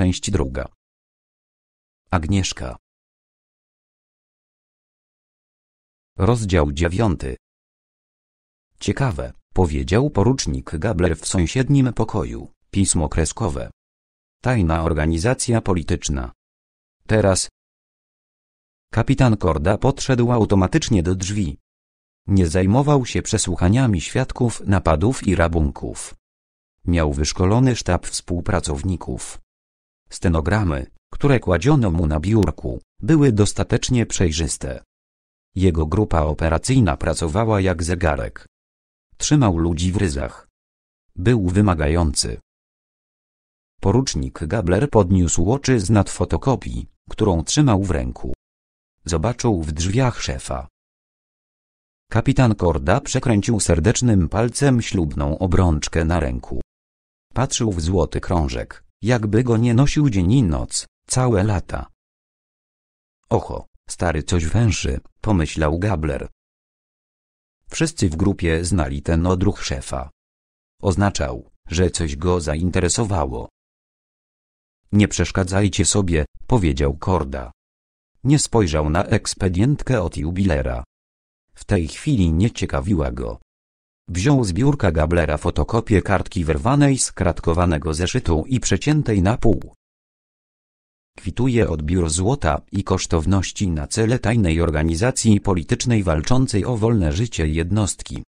Część druga. Agnieszka. Rozdział dziewiąty. Ciekawe, powiedział porucznik Gabler w sąsiednim pokoju. Pismo kreskowe. Tajna organizacja polityczna. Teraz. Kapitan Korda podszedł automatycznie do drzwi. Nie zajmował się przesłuchaniami świadków napadów i rabunków. Miał wyszkolony sztab współpracowników. Stenogramy, które kładziono mu na biurku, były dostatecznie przejrzyste. Jego grupa operacyjna pracowała jak zegarek. Trzymał ludzi w ryzach. Był wymagający. Porucznik Gabler podniósł oczy z nad fotokopii, którą trzymał w ręku. Zobaczył w drzwiach szefa. Kapitan Korda przekręcił serdecznym palcem ślubną obrączkę na ręku. Patrzył w złoty krążek, jakby go nie nosił dzień i noc, całe lata. Oho, stary coś węszy, pomyślał Gabler. Wszyscy w grupie znali ten odruch szefa. Oznaczał, że coś go zainteresowało. Nie przeszkadzajcie sobie, powiedział Korda. Nie spojrzał na ekspedientkę od jubilera. W tej chwili nie ciekawiła go, Wziął z biurka Gablera fotokopię kartki wyrwanej z kratkowanego zeszytu i przeciętej na pół. Kwituje odbiór złota i kosztowności na cele tajnej organizacji politycznej walczącej o wolne życie jednostki.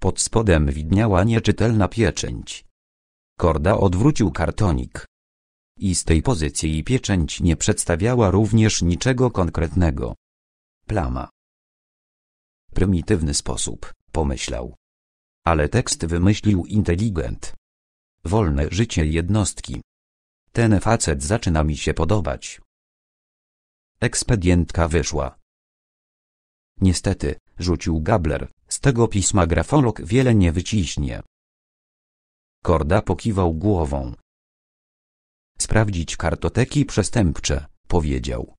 Pod spodem widniała nieczytelna pieczęć. Korda odwrócił kartonik. I z tej pozycji pieczęć nie przedstawiała również niczego konkretnego. Plama. Prymitywny sposób pomyślał. Ale tekst wymyślił inteligent. Wolne życie jednostki. Ten facet zaczyna mi się podobać. Ekspedientka wyszła. Niestety, rzucił Gabler, z tego pisma grafolog wiele nie wyciśnie. Korda pokiwał głową. Sprawdzić kartoteki przestępcze, powiedział.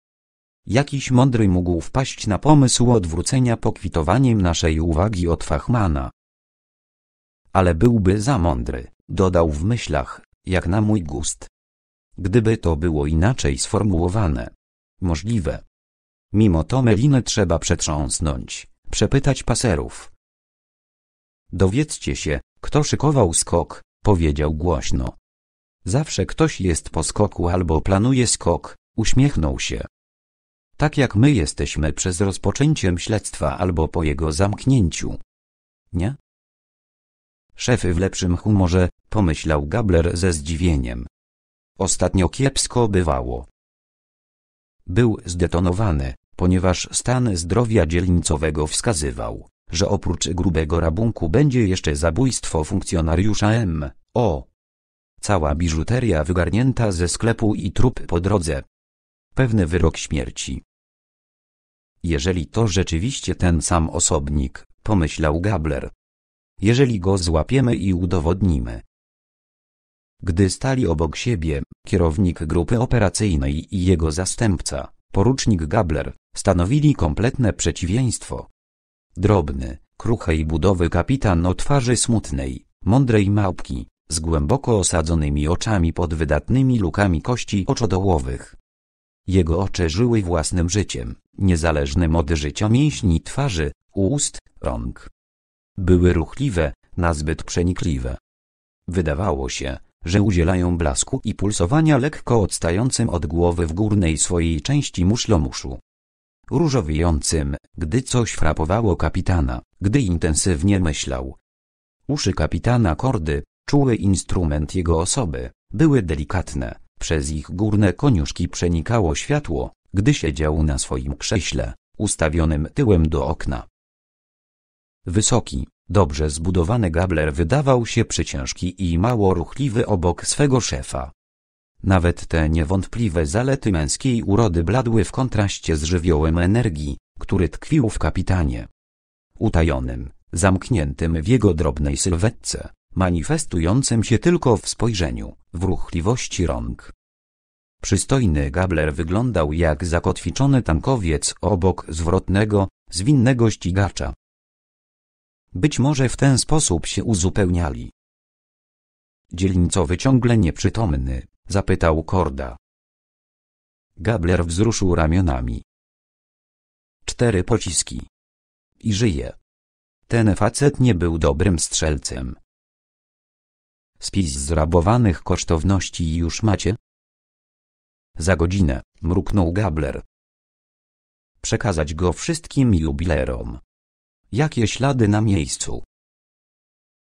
Jakiś mądry mógł wpaść na pomysł odwrócenia pokwitowaniem naszej uwagi od Fachmana. Ale byłby za mądry, dodał w myślach, jak na mój gust. Gdyby to było inaczej sformułowane. Możliwe. Mimo to melinę trzeba przetrząsnąć, przepytać paserów. Dowiedzcie się, kto szykował skok, powiedział głośno. Zawsze ktoś jest po skoku albo planuje skok, uśmiechnął się tak jak my jesteśmy przez rozpoczęciem śledztwa albo po jego zamknięciu. Nie? Szefy w lepszym humorze, pomyślał Gabler ze zdziwieniem. Ostatnio kiepsko bywało. Był zdetonowany, ponieważ stan zdrowia dzielnicowego wskazywał, że oprócz grubego rabunku będzie jeszcze zabójstwo funkcjonariusza M. O. Cała biżuteria wygarnięta ze sklepu i trup po drodze pewny wyrok śmierci. Jeżeli to rzeczywiście ten sam osobnik, pomyślał Gabler. Jeżeli go złapiemy i udowodnimy. Gdy stali obok siebie, kierownik grupy operacyjnej i jego zastępca, porucznik Gabler, stanowili kompletne przeciwieństwo. Drobny, kruchej budowy kapitan o twarzy smutnej, mądrej małpki, z głęboko osadzonymi oczami pod wydatnymi lukami kości oczodołowych, jego oczy żyły własnym życiem, niezależnym od życia mięśni twarzy, ust, rąk. Były ruchliwe, nazbyt przenikliwe. Wydawało się, że udzielają blasku i pulsowania lekko odstającym od głowy w górnej swojej części muszlomuszu. Różowiejącym, gdy coś frapowało kapitana, gdy intensywnie myślał. Uszy kapitana Kordy, czuły instrument jego osoby, były delikatne, przez ich górne koniuszki przenikało światło, gdy siedział na swoim krześle, ustawionym tyłem do okna. Wysoki, dobrze zbudowany gabler wydawał się przyciężki i mało ruchliwy obok swego szefa. Nawet te niewątpliwe zalety męskiej urody bladły w kontraście z żywiołem energii, który tkwił w kapitanie. Utajonym, zamkniętym w jego drobnej sylwetce manifestującym się tylko w spojrzeniu, w ruchliwości rąk. Przystojny gabler wyglądał jak zakotwiczony tankowiec obok zwrotnego, zwinnego ścigacza. Być może w ten sposób się uzupełniali. Dzielnicowy ciągle nieprzytomny, zapytał Korda. Gabler wzruszył ramionami. Cztery pociski. I żyje. Ten facet nie był dobrym strzelcem. Spis zrabowanych kosztowności już macie? Za godzinę, mruknął Gabler. Przekazać go wszystkim jubilerom. Jakie ślady na miejscu?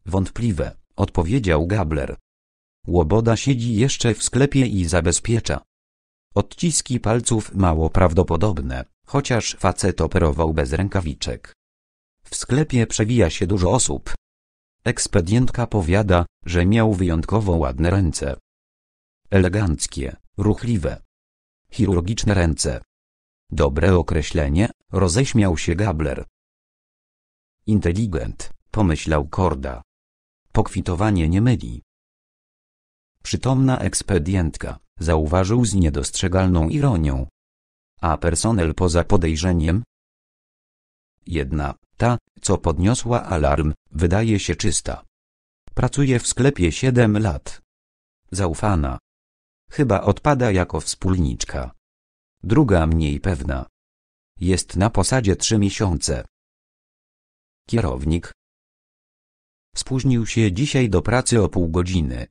Wątpliwe, odpowiedział Gabler. Łoboda siedzi jeszcze w sklepie i zabezpiecza. Odciski palców mało prawdopodobne, chociaż facet operował bez rękawiczek. W sklepie przewija się dużo osób, Ekspedientka powiada, że miał wyjątkowo ładne ręce. Eleganckie, ruchliwe. Chirurgiczne ręce. Dobre określenie, roześmiał się Gabler. Inteligent, pomyślał Korda. Pokwitowanie nie myli. Przytomna ekspedientka, zauważył z niedostrzegalną ironią. A personel poza podejrzeniem, Jedna, ta, co podniosła alarm, wydaje się czysta. Pracuje w sklepie siedem lat. Zaufana. Chyba odpada jako wspólniczka. Druga mniej pewna. Jest na posadzie trzy miesiące. Kierownik. Spóźnił się dzisiaj do pracy o pół godziny.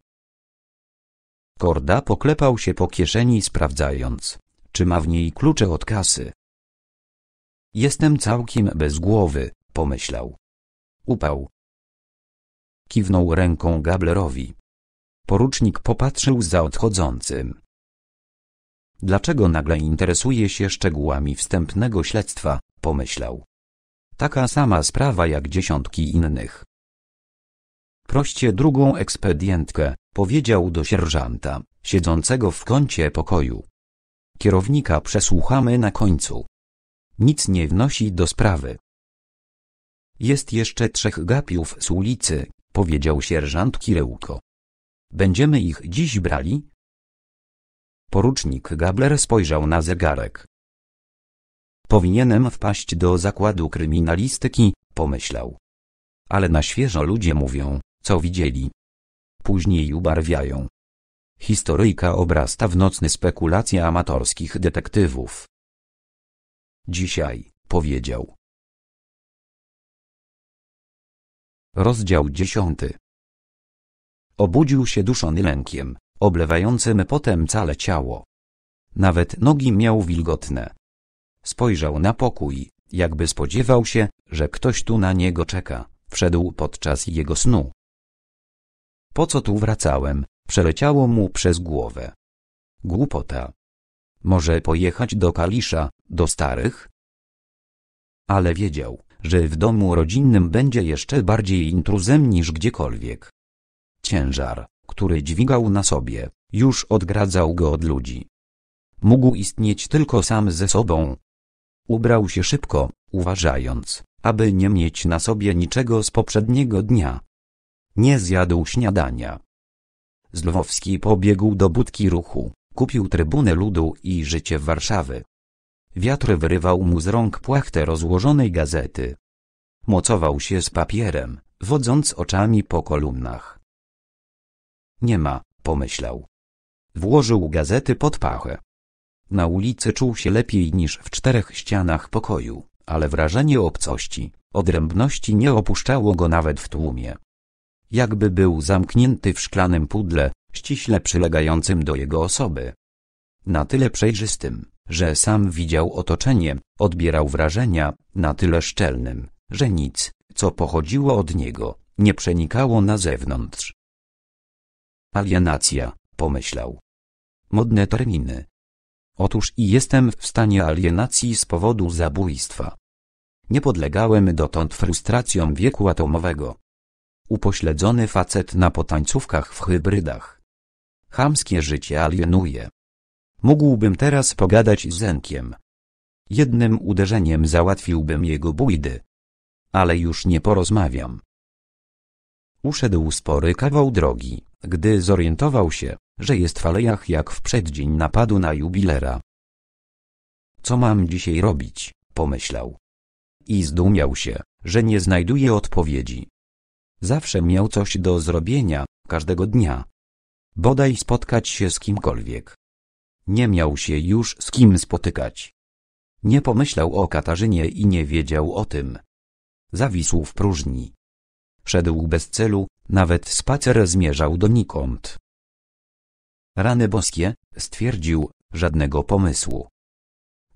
Korda poklepał się po kieszeni sprawdzając, czy ma w niej klucze od kasy. Jestem całkiem bez głowy, pomyślał. Upał. Kiwnął ręką Gablerowi. Porucznik popatrzył za odchodzącym. Dlaczego nagle interesuje się szczegółami wstępnego śledztwa, pomyślał. Taka sama sprawa jak dziesiątki innych. Proście drugą ekspedientkę, powiedział do sierżanta, siedzącego w kącie pokoju. Kierownika przesłuchamy na końcu nic nie wnosi do sprawy. Jest jeszcze trzech gapiów z ulicy, powiedział sierżant Kirełko. Będziemy ich dziś brali? Porucznik Gabler spojrzał na zegarek. Powinienem wpaść do zakładu kryminalistyki, pomyślał. Ale na świeżo ludzie mówią, co widzieli. Później ubarwiają. Historyjka obrasta w nocny spekulacje amatorskich detektywów. Dzisiaj, powiedział. Rozdział dziesiąty. Obudził się duszony lękiem, oblewającym potem całe ciało. Nawet nogi miał wilgotne. Spojrzał na pokój, jakby spodziewał się, że ktoś tu na niego czeka. Wszedł podczas jego snu. Po co tu wracałem? Przeleciało mu przez głowę. Głupota, może pojechać do Kalisza, do starych? Ale wiedział, że w domu rodzinnym będzie jeszcze bardziej intruzem niż gdziekolwiek. Ciężar, który dźwigał na sobie, już odgradzał go od ludzi. Mógł istnieć tylko sam ze sobą. Ubrał się szybko, uważając, aby nie mieć na sobie niczego z poprzedniego dnia. Nie zjadł śniadania. Zlowowski pobiegł do budki ruchu. Kupił Trybunę Ludu i Życie w Warszawy. Wiatr wyrywał mu z rąk płachtę rozłożonej gazety. Mocował się z papierem, wodząc oczami po kolumnach. Nie ma, pomyślał. Włożył gazety pod pachę. Na ulicy czuł się lepiej niż w czterech ścianach pokoju, ale wrażenie obcości, odrębności nie opuszczało go nawet w tłumie. Jakby był zamknięty w szklanym pudle, ściśle przylegającym do jego osoby. Na tyle przejrzystym, że sam widział otoczenie, odbierał wrażenia, na tyle szczelnym, że nic, co pochodziło od niego, nie przenikało na zewnątrz. Alienacja, pomyślał. Modne terminy. Otóż i jestem w stanie alienacji z powodu zabójstwa. Nie podlegałem dotąd frustracjom wieku atomowego. Upośledzony facet na potańcówkach w hybrydach. Chamskie życie alienuje. Mógłbym teraz pogadać z Zenkiem. Jednym uderzeniem załatwiłbym jego bójdy. Ale już nie porozmawiam. Uszedł spory kawał drogi, gdy zorientował się, że jest w alejach jak w przeddzień napadu na jubilera. Co mam dzisiaj robić? pomyślał. I zdumiał się, że nie znajduje odpowiedzi. Zawsze miał coś do zrobienia, każdego dnia, bodaj spotkać się z kimkolwiek. Nie miał się już z kim spotykać. Nie pomyślał o Katarzynie i nie wiedział o tym. Zawisł w próżni. Szedł bez celu, nawet spacer zmierzał donikąd. Rany boskie, stwierdził, żadnego pomysłu.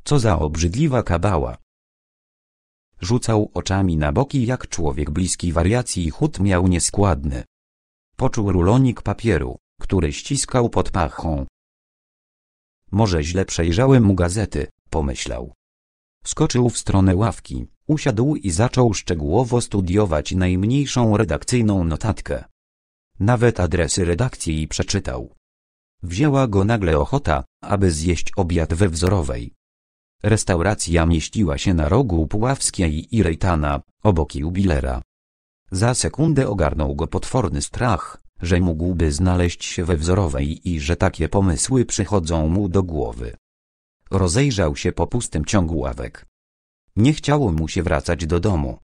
Co za obrzydliwa kabała. Rzucał oczami na boki jak człowiek bliski wariacji chód miał nieskładny. Poczuł rulonik papieru który ściskał pod pachą. Może źle przejrzałem mu gazety, pomyślał. Skoczył w stronę ławki, usiadł i zaczął szczegółowo studiować najmniejszą redakcyjną notatkę. Nawet adresy redakcji przeczytał. Wzięła go nagle ochota, aby zjeść obiad we wzorowej. Restauracja mieściła się na rogu Puławskiej i Rejtana, obok jubilera. Za sekundę ogarnął go potworny strach, że mógłby znaleźć się we wzorowej i że takie pomysły przychodzą mu do głowy. Rozejrzał się po pustym ciągu ławek. Nie chciało mu się wracać do domu.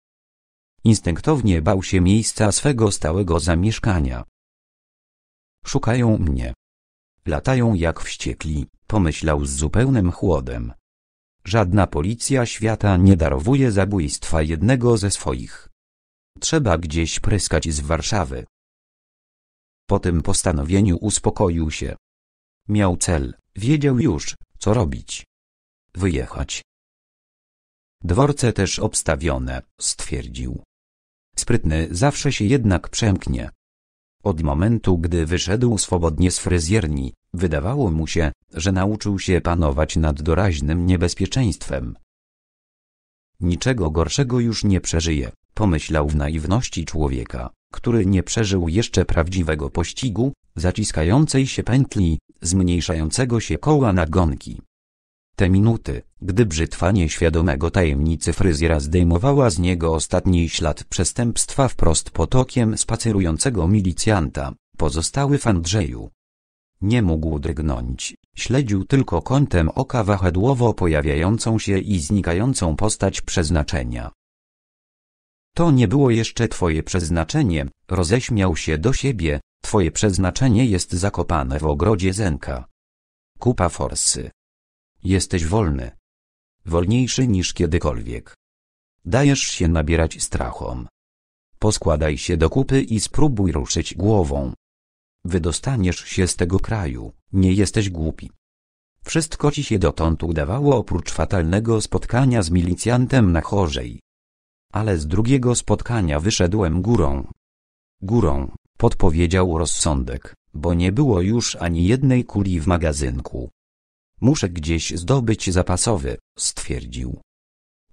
Instynktownie bał się miejsca swego stałego zamieszkania. Szukają mnie. Latają jak wściekli, pomyślał z zupełnym chłodem. Żadna policja świata nie darowuje zabójstwa jednego ze swoich. Trzeba gdzieś pryskać z Warszawy. Po tym postanowieniu uspokoił się. Miał cel, wiedział już, co robić. Wyjechać. Dworce też obstawione, stwierdził. Sprytny zawsze się jednak przemknie. Od momentu, gdy wyszedł swobodnie z fryzjerni, wydawało mu się, że nauczył się panować nad doraźnym niebezpieczeństwem. Niczego gorszego już nie przeżyje, pomyślał w naiwności człowieka który nie przeżył jeszcze prawdziwego pościgu, zaciskającej się pętli, zmniejszającego się koła nagonki. Te minuty, gdy brzytwa nieświadomego tajemnicy fryzjera zdejmowała z niego ostatni ślad przestępstwa wprost potokiem spacerującego milicjanta, pozostały w Andrzeju. Nie mógł drgnąć, śledził tylko kątem oka wahadłowo pojawiającą się i znikającą postać przeznaczenia. To nie było jeszcze twoje przeznaczenie, roześmiał się do siebie, twoje przeznaczenie jest zakopane w ogrodzie Zenka. Kupa forsy. Jesteś wolny. Wolniejszy niż kiedykolwiek. Dajesz się nabierać strachom. Poskładaj się do kupy i spróbuj ruszyć głową. Wydostaniesz się z tego kraju, nie jesteś głupi. Wszystko ci się dotąd udawało oprócz fatalnego spotkania z milicjantem na chorzej ale z drugiego spotkania wyszedłem górą. Górą, podpowiedział rozsądek, bo nie było już ani jednej kuli w magazynku. Muszę gdzieś zdobyć zapasowy, stwierdził.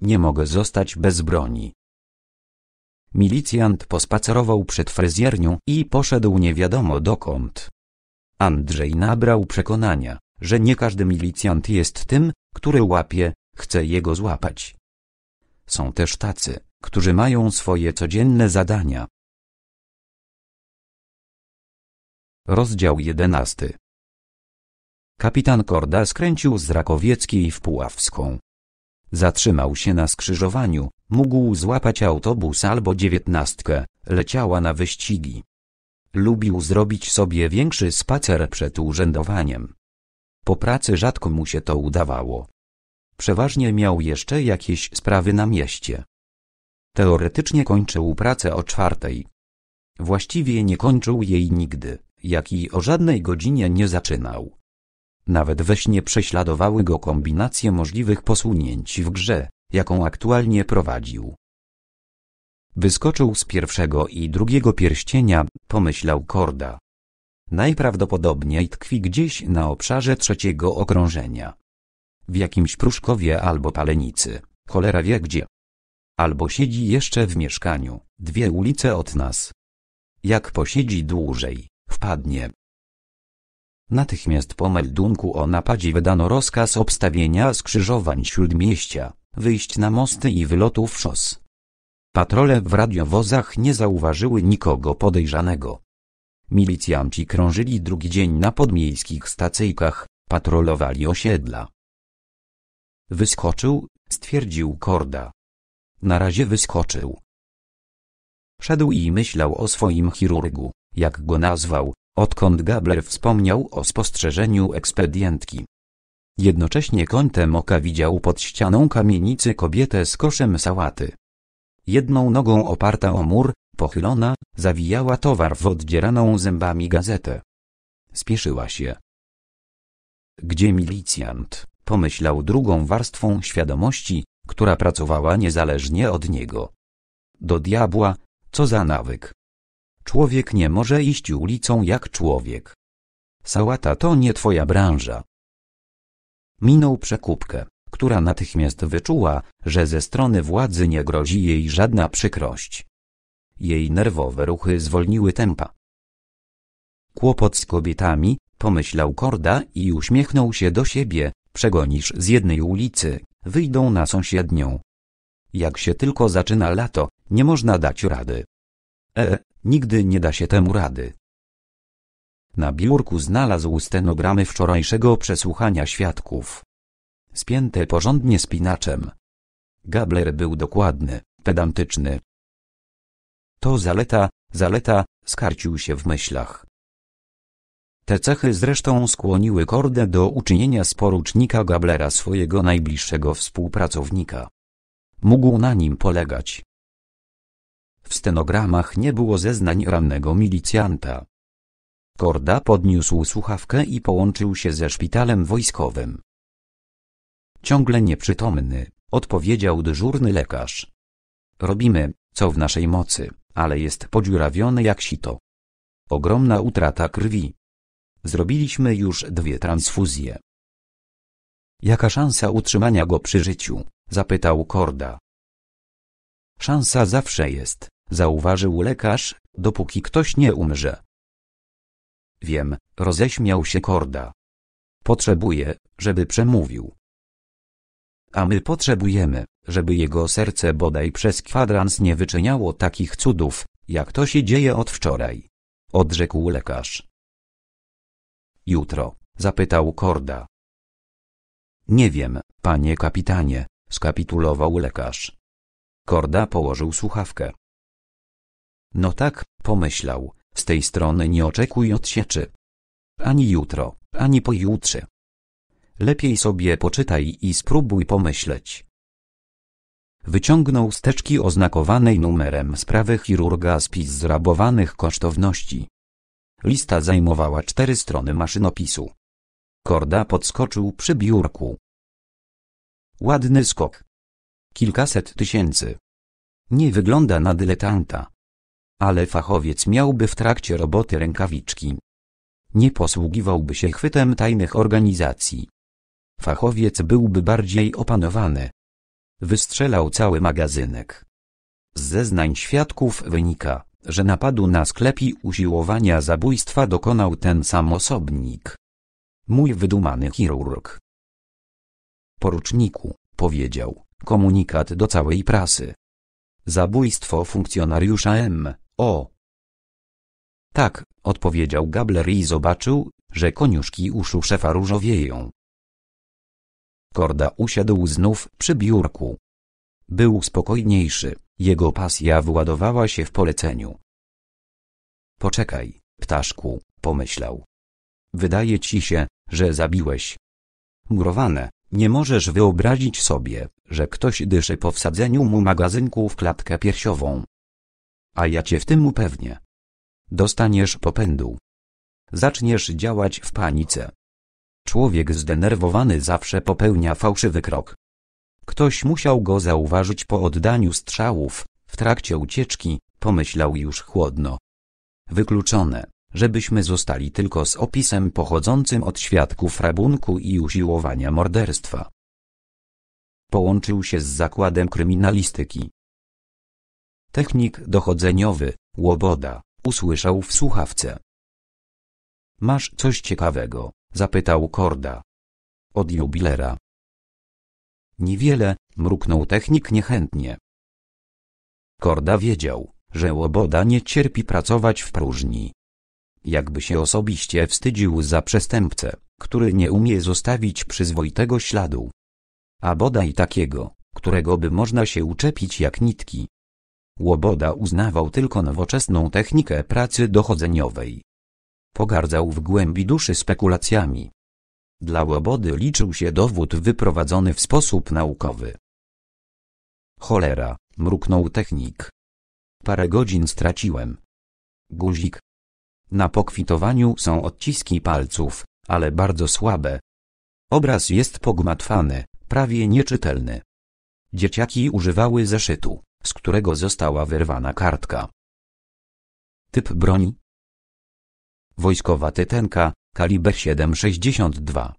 Nie mogę zostać bez broni. Milicjant pospacerował przed fryzjernią i poszedł nie wiadomo dokąd. Andrzej nabrał przekonania, że nie każdy milicjant jest tym, który łapie, chce jego złapać. Są też tacy, którzy mają swoje codzienne zadania. Rozdział 11 Kapitan Korda skręcił z Rakowieckiej w Puławską. Zatrzymał się na skrzyżowaniu, mógł złapać autobus albo dziewiętnastkę, leciała na wyścigi. Lubił zrobić sobie większy spacer przed urzędowaniem. Po pracy rzadko mu się to udawało. Przeważnie miał jeszcze jakieś sprawy na mieście. Teoretycznie kończył pracę o czwartej. Właściwie nie kończył jej nigdy, jak i o żadnej godzinie nie zaczynał. Nawet we śnie prześladowały go kombinacje możliwych posunięć w grze, jaką aktualnie prowadził. Wyskoczył z pierwszego i drugiego pierścienia, pomyślał Korda. Najprawdopodobniej tkwi gdzieś na obszarze trzeciego okrążenia. W jakimś pruszkowie albo palenicy, cholera wie gdzie. Albo siedzi jeszcze w mieszkaniu, dwie ulice od nas. Jak posiedzi dłużej, wpadnie. Natychmiast po meldunku o napadzie wydano rozkaz obstawienia skrzyżowań śródmieścia, wyjść na mosty i wylotów szos. Patrole w radiowozach nie zauważyły nikogo podejrzanego. Milicjanci krążyli drugi dzień na podmiejskich stacyjkach, patrolowali osiedla. Wyskoczył, stwierdził Korda. Na razie wyskoczył. Szedł i myślał o swoim chirurgu, jak go nazwał, odkąd Gabler wspomniał o spostrzeżeniu ekspedientki. Jednocześnie kątem oka widział pod ścianą kamienicy kobietę z koszem sałaty. Jedną nogą oparta o mur, pochylona, zawijała towar w oddzieraną zębami gazetę. Spieszyła się. Gdzie milicjant? Pomyślał drugą warstwą świadomości, która pracowała niezależnie od niego. Do diabła, co za nawyk. Człowiek nie może iść ulicą jak człowiek. Sałata to nie twoja branża. Minął przekupkę, która natychmiast wyczuła, że ze strony władzy nie grozi jej żadna przykrość. Jej nerwowe ruchy zwolniły tempa. Kłopot z kobietami, pomyślał Korda i uśmiechnął się do siebie, przegonisz z jednej ulicy, wyjdą na sąsiednią. Jak się tylko zaczyna lato, nie można dać rady. E, nigdy nie da się temu rady. Na biurku znalazł stenogramy wczorajszego przesłuchania świadków. Spięte porządnie spinaczem. Gabler był dokładny, pedantyczny. To zaleta, zaleta, skarcił się w myślach. Te cechy zresztą skłoniły Kordę do uczynienia z porucznika Gablera swojego najbliższego współpracownika. Mógł na nim polegać. W stenogramach nie było zeznań rannego milicjanta. Korda podniósł słuchawkę i połączył się ze szpitalem wojskowym. Ciągle nieprzytomny, odpowiedział dyżurny lekarz. Robimy, co w naszej mocy, ale jest podziurawiony jak sito. Ogromna utrata krwi. Zrobiliśmy już dwie transfuzje. Jaka szansa utrzymania go przy życiu? zapytał Korda. Szansa zawsze jest, zauważył lekarz, dopóki ktoś nie umrze. Wiem, roześmiał się Korda. Potrzebuję, żeby przemówił. A my potrzebujemy, żeby jego serce bodaj przez kwadrans nie wyczyniało takich cudów, jak to się dzieje od wczoraj. Odrzekł lekarz. Jutro? zapytał Korda. Nie wiem, panie kapitanie, skapitulował lekarz. Korda położył słuchawkę. No tak, pomyślał, z tej strony nie oczekuj odsieczy. Ani jutro, ani pojutrze. Lepiej sobie poczytaj i spróbuj pomyśleć. Wyciągnął steczki oznakowanej numerem sprawy chirurga spis zrabowanych kosztowności. Lista zajmowała cztery strony maszynopisu. Korda podskoczył przy biurku. Ładny skok. Kilkaset tysięcy. Nie wygląda na dyletanta. Ale fachowiec miałby w trakcie roboty rękawiczki. Nie posługiwałby się chwytem tajnych organizacji. Fachowiec byłby bardziej opanowany. Wystrzelał cały magazynek. Z zeznań świadków wynika, że napadu na sklep i usiłowania zabójstwa dokonał ten sam osobnik. Mój wydumany chirurg. Poruczniku, powiedział, komunikat do całej prasy. Zabójstwo funkcjonariusza M. O. Tak, odpowiedział Gabler i zobaczył, że koniuszki uszu szefa różowieją. Korda usiadł znów przy biurku. Był spokojniejszy, jego pasja wyładowała się w poleceniu. Poczekaj, ptaszku, pomyślał. Wydaje ci się, że zabiłeś. Murowane, nie możesz wyobrazić sobie, że ktoś dyszy po wsadzeniu mu magazynku w klatkę piersiową. A ja cię w tym upewnię. Dostaniesz popędu. Zaczniesz działać w panice. Człowiek zdenerwowany zawsze popełnia fałszywy krok. Ktoś musiał go zauważyć po oddaniu strzałów, w trakcie ucieczki, pomyślał już chłodno. Wykluczone, żebyśmy zostali tylko z opisem pochodzącym od świadków rabunku i usiłowania morderstwa. Połączył się z zakładem kryminalistyki. Technik dochodzeniowy, Łoboda, usłyszał w słuchawce. Masz coś ciekawego? zapytał Korda. Od jubilera, Niewiele, mruknął technik niechętnie. Korda wiedział, że Łoboda nie cierpi pracować w próżni. Jakby się osobiście wstydził za przestępcę, który nie umie zostawić przyzwoitego śladu. A bodaj takiego, którego by można się uczepić jak nitki. Łoboda uznawał tylko nowoczesną technikę pracy dochodzeniowej. Pogardzał w głębi duszy spekulacjami, dla Łobody liczył się dowód wyprowadzony w sposób naukowy. Cholera, mruknął technik. Parę godzin straciłem. Guzik. Na pokwitowaniu są odciski palców, ale bardzo słabe. Obraz jest pogmatwany, prawie nieczytelny. Dzieciaki używały zeszytu, z którego została wyrwana kartka. Typ broni. Wojskowa tytenka, kaliber 7,62.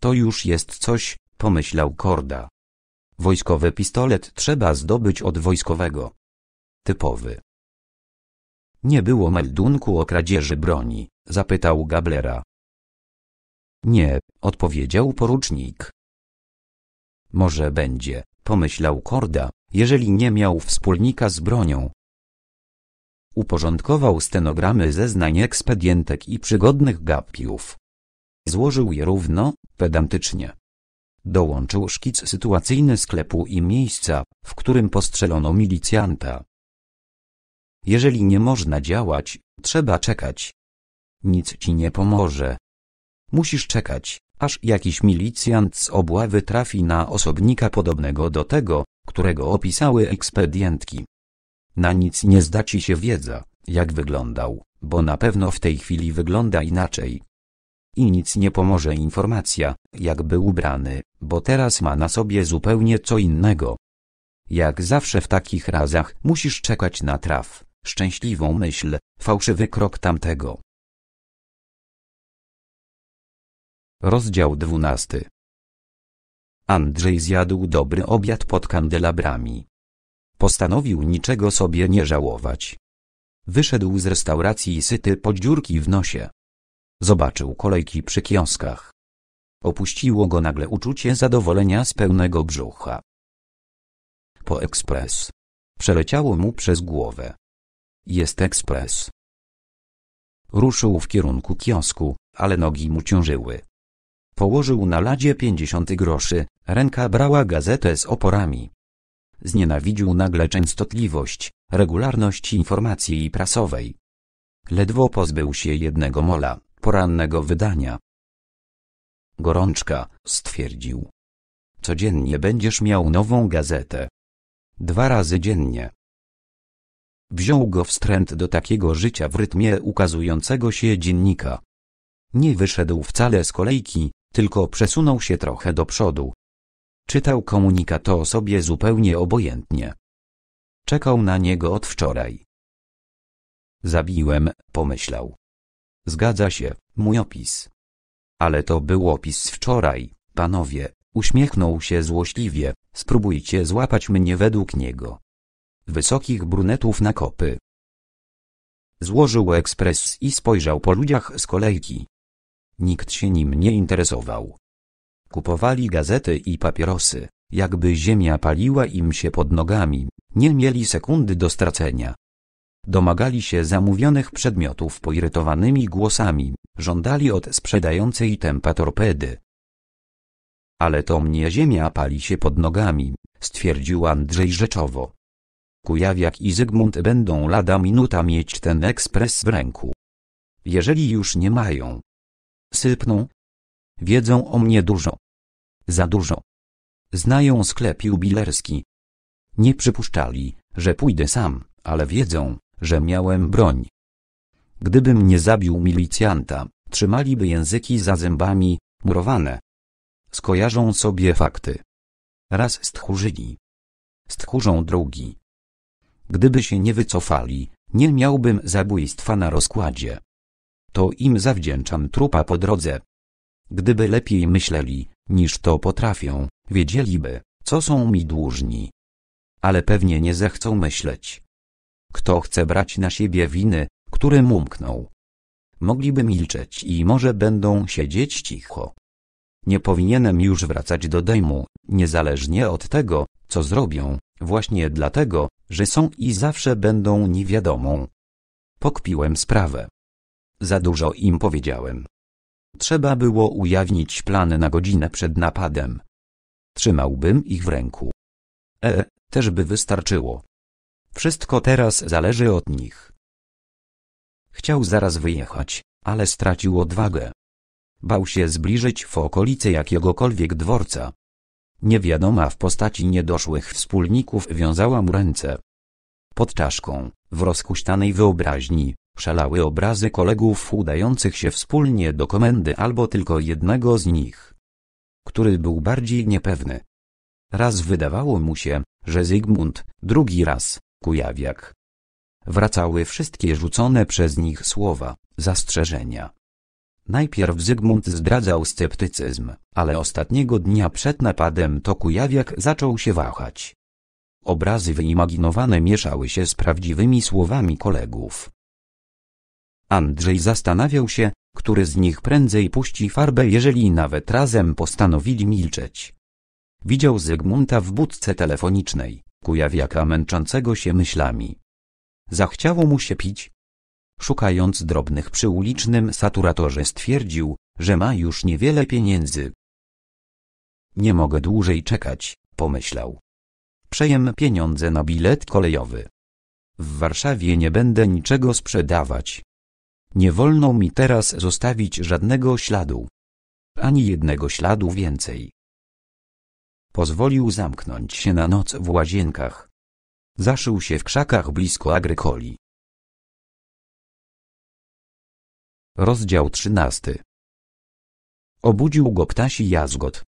To już jest coś, pomyślał Korda. Wojskowy pistolet trzeba zdobyć od wojskowego. Typowy. Nie było meldunku o kradzieży broni, zapytał Gablera. Nie, odpowiedział porucznik. Może będzie, pomyślał Korda, jeżeli nie miał wspólnika z bronią, Uporządkował stenogramy zeznań ekspedientek i przygodnych gapiów. Złożył je równo, pedantycznie. Dołączył szkic sytuacyjny sklepu i miejsca, w którym postrzelono milicjanta. Jeżeli nie można działać, trzeba czekać. Nic ci nie pomoże. Musisz czekać, aż jakiś milicjant z obławy trafi na osobnika podobnego do tego, którego opisały ekspedientki. Na nic nie zda ci się wiedza, jak wyglądał, bo na pewno w tej chwili wygląda inaczej. I nic nie pomoże informacja, jak był ubrany, bo teraz ma na sobie zupełnie co innego. Jak zawsze w takich razach musisz czekać na traf, szczęśliwą myśl, fałszywy krok tamtego. Rozdział dwunasty Andrzej zjadł dobry obiad pod kandelabrami. Postanowił niczego sobie nie żałować. Wyszedł z restauracji syty po dziurki w nosie. Zobaczył kolejki przy kioskach. Opuściło go nagle uczucie zadowolenia z pełnego brzucha. Po ekspres. Przeleciało mu przez głowę. Jest ekspres. Ruszył w kierunku kiosku, ale nogi mu ciążyły. Położył na ladzie pięćdziesiąty groszy, ręka brała gazetę z oporami. Znienawidził nagle częstotliwość, regularność informacji prasowej. Ledwo pozbył się jednego mola, porannego wydania. Gorączka, stwierdził. Codziennie będziesz miał nową gazetę. Dwa razy dziennie. Wziął go wstręt do takiego życia w rytmie ukazującego się dziennika. Nie wyszedł wcale z kolejki, tylko przesunął się trochę do przodu, Czytał komunikat o sobie zupełnie obojętnie. Czekał na niego od wczoraj. Zabiłem, pomyślał. Zgadza się, mój opis. Ale to był opis wczoraj, panowie, uśmiechnął się złośliwie, spróbujcie złapać mnie według niego. Wysokich brunetów na kopy. Złożył ekspres i spojrzał po ludziach z kolejki. Nikt się nim nie interesował kupowali gazety i papierosy, jakby ziemia paliła im się pod nogami, nie mieli sekundy do stracenia. Domagali się zamówionych przedmiotów poirytowanymi głosami, żądali od sprzedającej tempa torpedy. Ale to mnie ziemia pali się pod nogami, stwierdził Andrzej Rzeczowo. Kujawiak i Zygmunt będą lada minuta mieć ten ekspres w ręku. Jeżeli już nie mają. Sypną. Wiedzą o mnie dużo. Za dużo. Znają sklep jubilerski. Nie przypuszczali, że pójdę sam, ale wiedzą, że miałem broń. Gdybym nie zabił milicjanta, trzymaliby języki za zębami, murowane. Skojarzą sobie fakty. Raz stchórzyli. Stchórzą drugi. Gdyby się nie wycofali, nie miałbym zabójstwa na rozkładzie. To im zawdzięczam trupa po drodze. Gdyby lepiej myśleli, niż to potrafią, wiedzieliby, co są mi dłużni. Ale pewnie nie zechcą myśleć. Kto chce brać na siebie winy, którym umknął? Mogliby milczeć i może będą siedzieć cicho. Nie powinienem już wracać do dejmu, niezależnie od tego, co zrobią, właśnie dlatego, że są i zawsze będą niewiadomą. Pokpiłem sprawę. Za dużo im powiedziałem. Trzeba było ujawnić plany na godzinę przed napadem. Trzymałbym ich w ręku. E, też by wystarczyło. Wszystko teraz zależy od nich. Chciał zaraz wyjechać, ale stracił odwagę. Bał się zbliżyć w okolice jakiegokolwiek dworca. Niewiadoma w postaci niedoszłych wspólników wiązała mu ręce. Pod czaszką, w rozkuśtanej wyobraźni, Przelały obrazy kolegów udających się wspólnie do komendy albo tylko jednego z nich, który był bardziej niepewny. Raz wydawało mu się, że Zygmunt, drugi raz, Kujawiak. Wracały wszystkie rzucone przez nich słowa, zastrzeżenia. Najpierw Zygmunt zdradzał sceptycyzm, ale ostatniego dnia przed napadem to Kujawiak zaczął się wahać. Obrazy wyimaginowane mieszały się z prawdziwymi słowami kolegów. Andrzej zastanawiał się, który z nich prędzej puści farbę jeżeli nawet razem postanowili milczeć. Widział Zygmunta w budce telefonicznej, kujawiaka męczącego się myślami. Zachciało mu się pić. Szukając drobnych przy ulicznym saturatorze stwierdził, że ma już niewiele pieniędzy. Nie mogę dłużej czekać, pomyślał. Przejem pieniądze na bilet kolejowy. W Warszawie nie będę niczego sprzedawać, nie wolno mi teraz zostawić żadnego śladu, ani jednego śladu więcej. Pozwolił zamknąć się na noc w łazienkach. Zaszył się w krzakach blisko Agrykoli. Rozdział trzynasty Obudził go ptasi jazgot.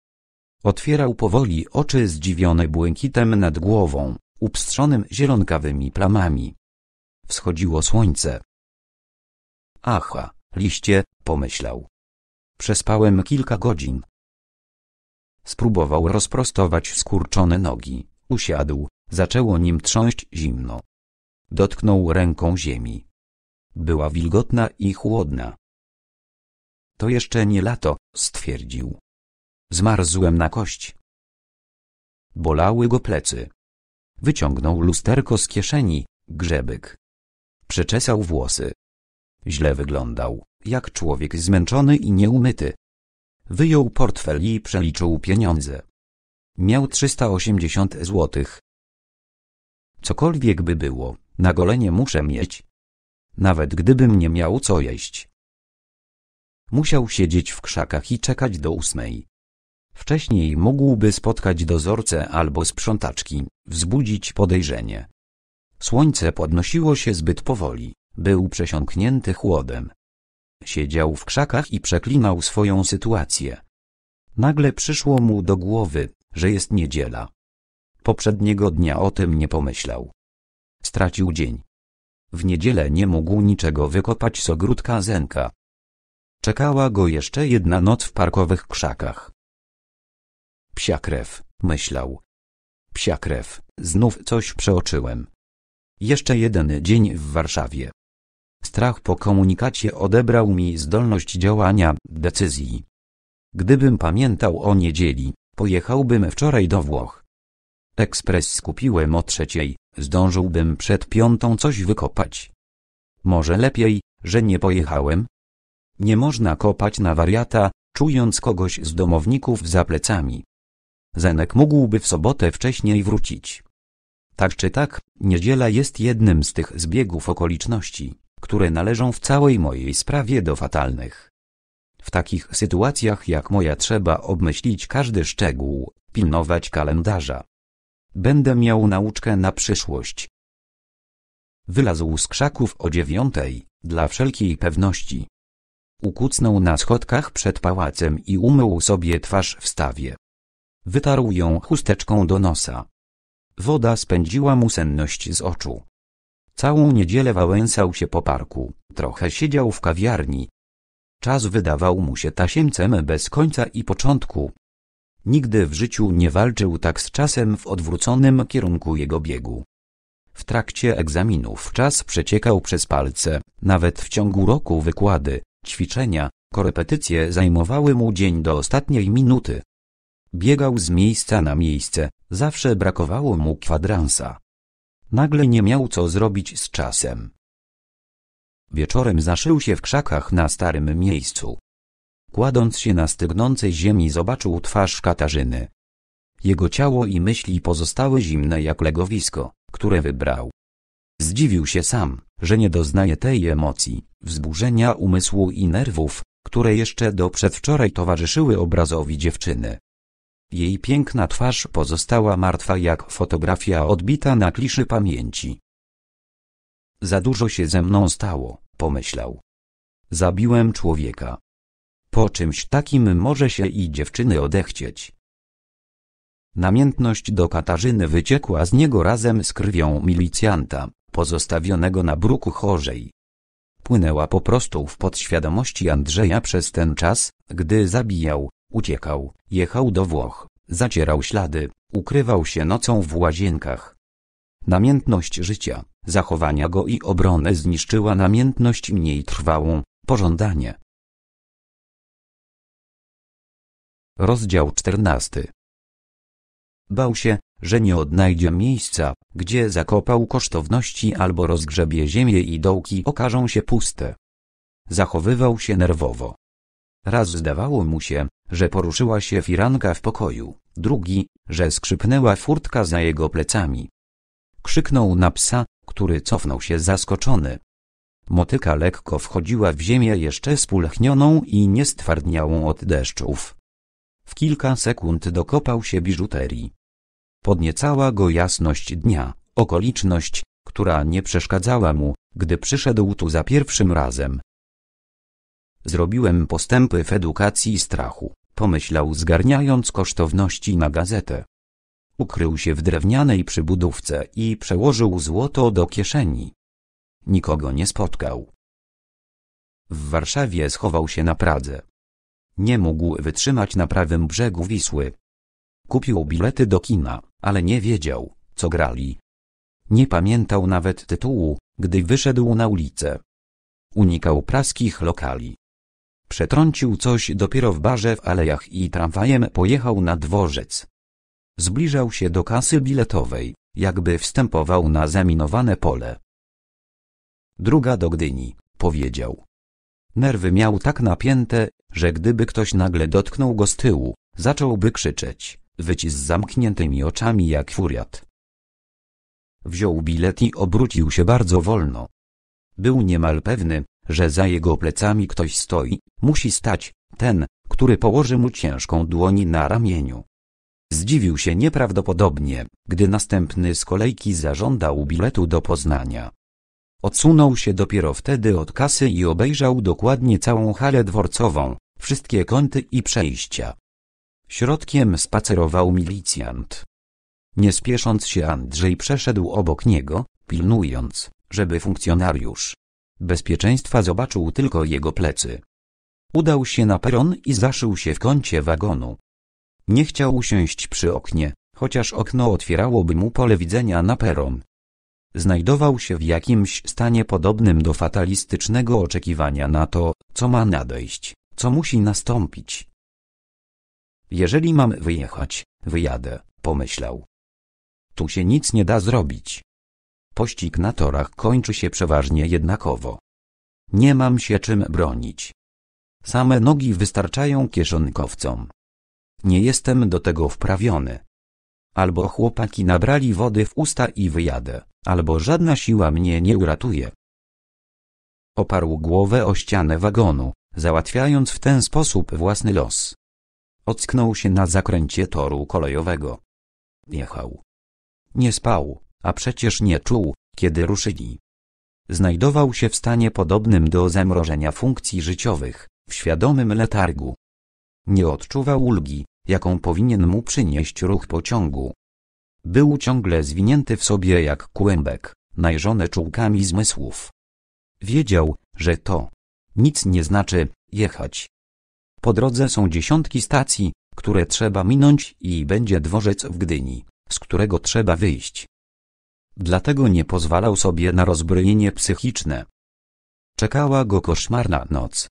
Otwierał powoli oczy zdziwione błękitem nad głową, upstrzonym zielonkawymi plamami. Wschodziło słońce. Aha, liście, pomyślał. Przespałem kilka godzin. Spróbował rozprostować skurczone nogi, usiadł, zaczęło nim trząść zimno. Dotknął ręką ziemi. Była wilgotna i chłodna. To jeszcze nie lato, stwierdził. Zmarzłem na kość. Bolały go plecy. Wyciągnął lusterko z kieszeni, grzebyk. Przeczesał włosy. Źle wyglądał, jak człowiek zmęczony i nieumyty. Wyjął portfel i przeliczył pieniądze. Miał 380 złotych. Cokolwiek by było, na golenie muszę mieć. Nawet gdybym nie miał co jeść. Musiał siedzieć w krzakach i czekać do ósmej. Wcześniej mógłby spotkać dozorcę albo sprzątaczki, wzbudzić podejrzenie. Słońce podnosiło się zbyt powoli. Był przesiąknięty chłodem. Siedział w krzakach i przeklinał swoją sytuację. Nagle przyszło mu do głowy, że jest niedziela. Poprzedniego dnia o tym nie pomyślał. Stracił dzień. W niedzielę nie mógł niczego wykopać z ogródka Zenka. Czekała go jeszcze jedna noc w parkowych krzakach. Psia krew, myślał. Psia krew, znów coś przeoczyłem. Jeszcze jeden dzień w Warszawie. Strach po komunikacie odebrał mi zdolność działania, decyzji. Gdybym pamiętał o niedzieli, pojechałbym wczoraj do Włoch. Ekspres skupiłem o trzeciej, zdążyłbym przed piątą coś wykopać. Może lepiej, że nie pojechałem? Nie można kopać na wariata, czując kogoś z domowników za plecami. Zenek mógłby w sobotę wcześniej wrócić. Tak czy tak, niedziela jest jednym z tych zbiegów okoliczności które należą w całej mojej sprawie do fatalnych. W takich sytuacjach jak moja trzeba obmyślić każdy szczegół, pilnować kalendarza. Będę miał nauczkę na przyszłość. Wylazł z krzaków o dziewiątej, dla wszelkiej pewności. Ukucnął na schodkach przed pałacem i umył sobie twarz w stawie. Wytarł ją chusteczką do nosa. Woda spędziła mu senność z oczu. Całą niedzielę wałęsał się po parku, trochę siedział w kawiarni. Czas wydawał mu się tasiemcem bez końca i początku. Nigdy w życiu nie walczył tak z czasem w odwróconym kierunku jego biegu. W trakcie egzaminów czas przeciekał przez palce, nawet w ciągu roku wykłady, ćwiczenia, korepetycje zajmowały mu dzień do ostatniej minuty. Biegał z miejsca na miejsce, zawsze brakowało mu kwadransa. Nagle nie miał co zrobić z czasem. Wieczorem zaszył się w krzakach na starym miejscu. Kładąc się na stygnącej ziemi zobaczył twarz Katarzyny. Jego ciało i myśli pozostały zimne jak legowisko, które wybrał. Zdziwił się sam, że nie doznaje tej emocji, wzburzenia umysłu i nerwów, które jeszcze do przedwczoraj towarzyszyły obrazowi dziewczyny. Jej piękna twarz pozostała martwa jak fotografia odbita na kliszy pamięci. Za dużo się ze mną stało, pomyślał. Zabiłem człowieka. Po czymś takim może się i dziewczyny odechcieć. Namiętność do Katarzyny wyciekła z niego razem z krwią milicjanta, pozostawionego na bruku chorzej. Płynęła po prostu w podświadomości Andrzeja przez ten czas, gdy zabijał, Uciekał, jechał do Włoch, zacierał ślady, ukrywał się nocą w łazienkach. Namiętność życia, zachowania go i obrony zniszczyła namiętność mniej trwałą, pożądanie. Rozdział 14 Bał się, że nie odnajdzie miejsca, gdzie zakopał kosztowności albo rozgrzebie ziemię i dołki okażą się puste. Zachowywał się nerwowo, Raz zdawało mu się, że poruszyła się firanka w pokoju, drugi, że skrzypnęła furtka za jego plecami. Krzyknął na psa, który cofnął się zaskoczony. Motyka lekko wchodziła w ziemię jeszcze spulchnioną i niestwardniałą od deszczów. W kilka sekund dokopał się biżuterii. Podniecała go jasność dnia, okoliczność, która nie przeszkadzała mu, gdy przyszedł tu za pierwszym razem. Zrobiłem postępy w edukacji strachu, pomyślał zgarniając kosztowności na gazetę. Ukrył się w drewnianej przybudówce i przełożył złoto do kieszeni. Nikogo nie spotkał. W Warszawie schował się na Pradze. Nie mógł wytrzymać na prawym brzegu Wisły. Kupił bilety do kina, ale nie wiedział, co grali. Nie pamiętał nawet tytułu, gdy wyszedł na ulicę. Unikał praskich lokali. Przetrącił coś dopiero w barze w alejach i tramwajem pojechał na dworzec. Zbliżał się do kasy biletowej, jakby wstępował na zaminowane pole. Druga do Gdyni, powiedział. Nerwy miał tak napięte, że gdyby ktoś nagle dotknął go z tyłu, zacząłby krzyczeć, wyć z zamkniętymi oczami jak furiat. Wziął bilet i obrócił się bardzo wolno. Był niemal pewny, że za jego plecami ktoś stoi, musi stać, ten, który położy mu ciężką dłoń na ramieniu. Zdziwił się nieprawdopodobnie, gdy następny z kolejki zażądał biletu do Poznania. Odsunął się dopiero wtedy od kasy i obejrzał dokładnie całą halę dworcową, wszystkie kąty i przejścia. Środkiem spacerował milicjant. Nie spiesząc się Andrzej przeszedł obok niego, pilnując, żeby funkcjonariusz Bezpieczeństwa zobaczył tylko jego plecy. Udał się na peron i zaszył się w kącie wagonu. Nie chciał usiąść przy oknie, chociaż okno otwierałoby mu pole widzenia na peron. Znajdował się w jakimś stanie podobnym do fatalistycznego oczekiwania na to, co ma nadejść, co musi nastąpić. Jeżeli mam wyjechać, wyjadę, pomyślał. Tu się nic nie da zrobić. Pościg na torach kończy się przeważnie jednakowo. Nie mam się czym bronić. Same nogi wystarczają kieszonkowcom. Nie jestem do tego wprawiony. Albo chłopaki nabrali wody w usta i wyjadę, albo żadna siła mnie nie uratuje. Oparł głowę o ścianę wagonu, załatwiając w ten sposób własny los. Ocknął się na zakręcie toru kolejowego. Jechał. Nie spał, a przecież nie czuł, kiedy ruszyli. Znajdował się w stanie podobnym do zamrożenia funkcji życiowych, w świadomym letargu. Nie odczuwał ulgi, jaką powinien mu przynieść ruch pociągu. Był ciągle zwinięty w sobie jak kłębek, najżony czułkami zmysłów. Wiedział, że to nic nie znaczy jechać. Po drodze są dziesiątki stacji, które trzeba minąć i będzie dworzec w Gdyni, z którego trzeba wyjść. Dlatego nie pozwalał sobie na rozbrojenie psychiczne. Czekała go koszmarna noc.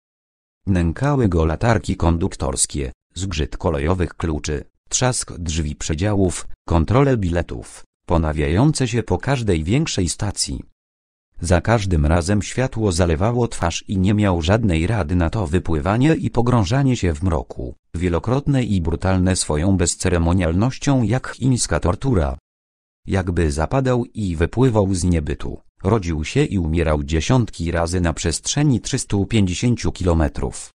Nękały go latarki konduktorskie, zgrzyt kolejowych kluczy, trzask drzwi przedziałów, kontrole biletów, ponawiające się po każdej większej stacji. Za każdym razem światło zalewało twarz i nie miał żadnej rady na to wypływanie i pogrążanie się w mroku, wielokrotne i brutalne swoją bezceremonialnością jak chińska tortura jakby zapadał i wypływał z niebytu. Rodził się i umierał dziesiątki razy na przestrzeni 350 kilometrów.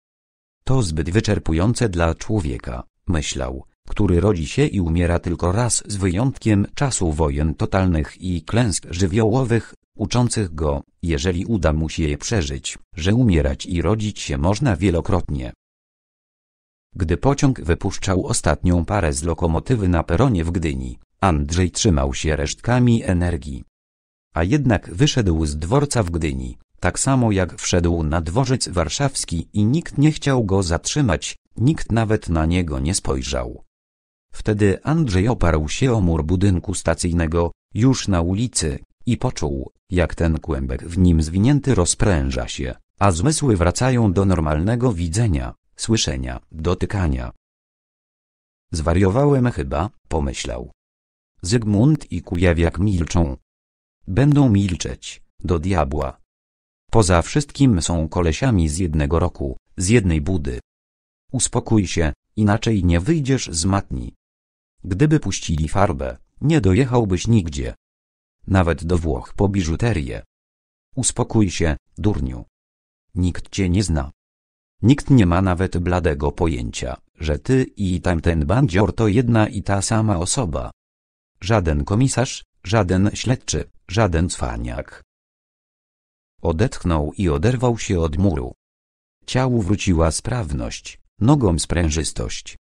To zbyt wyczerpujące dla człowieka, myślał, który rodzi się i umiera tylko raz z wyjątkiem czasu wojen totalnych i klęsk żywiołowych, uczących go, jeżeli uda mu się je przeżyć, że umierać i rodzić się można wielokrotnie. Gdy pociąg wypuszczał ostatnią parę z lokomotywy na peronie w Gdyni, Andrzej trzymał się resztkami energii. A jednak wyszedł z dworca w Gdyni, tak samo jak wszedł na dworzec warszawski i nikt nie chciał go zatrzymać, nikt nawet na niego nie spojrzał. Wtedy Andrzej oparł się o mur budynku stacyjnego, już na ulicy, i poczuł, jak ten kłębek w nim zwinięty rozpręża się, a zmysły wracają do normalnego widzenia, słyszenia, dotykania. Zwariowałem chyba, pomyślał. Zygmunt i Kujawiak milczą. Będą milczeć, do diabła. Poza wszystkim są kolesiami z jednego roku, z jednej budy. Uspokój się, inaczej nie wyjdziesz z matni. Gdyby puścili farbę, nie dojechałbyś nigdzie. Nawet do Włoch po biżuterię. Uspokój się, durniu. Nikt cię nie zna. Nikt nie ma nawet bladego pojęcia, że ty i tamten bandzior to jedna i ta sama osoba. Żaden komisarz, żaden śledczy, żaden cwaniak. Odetchnął i oderwał się od muru. Ciału wróciła sprawność, nogom sprężystość.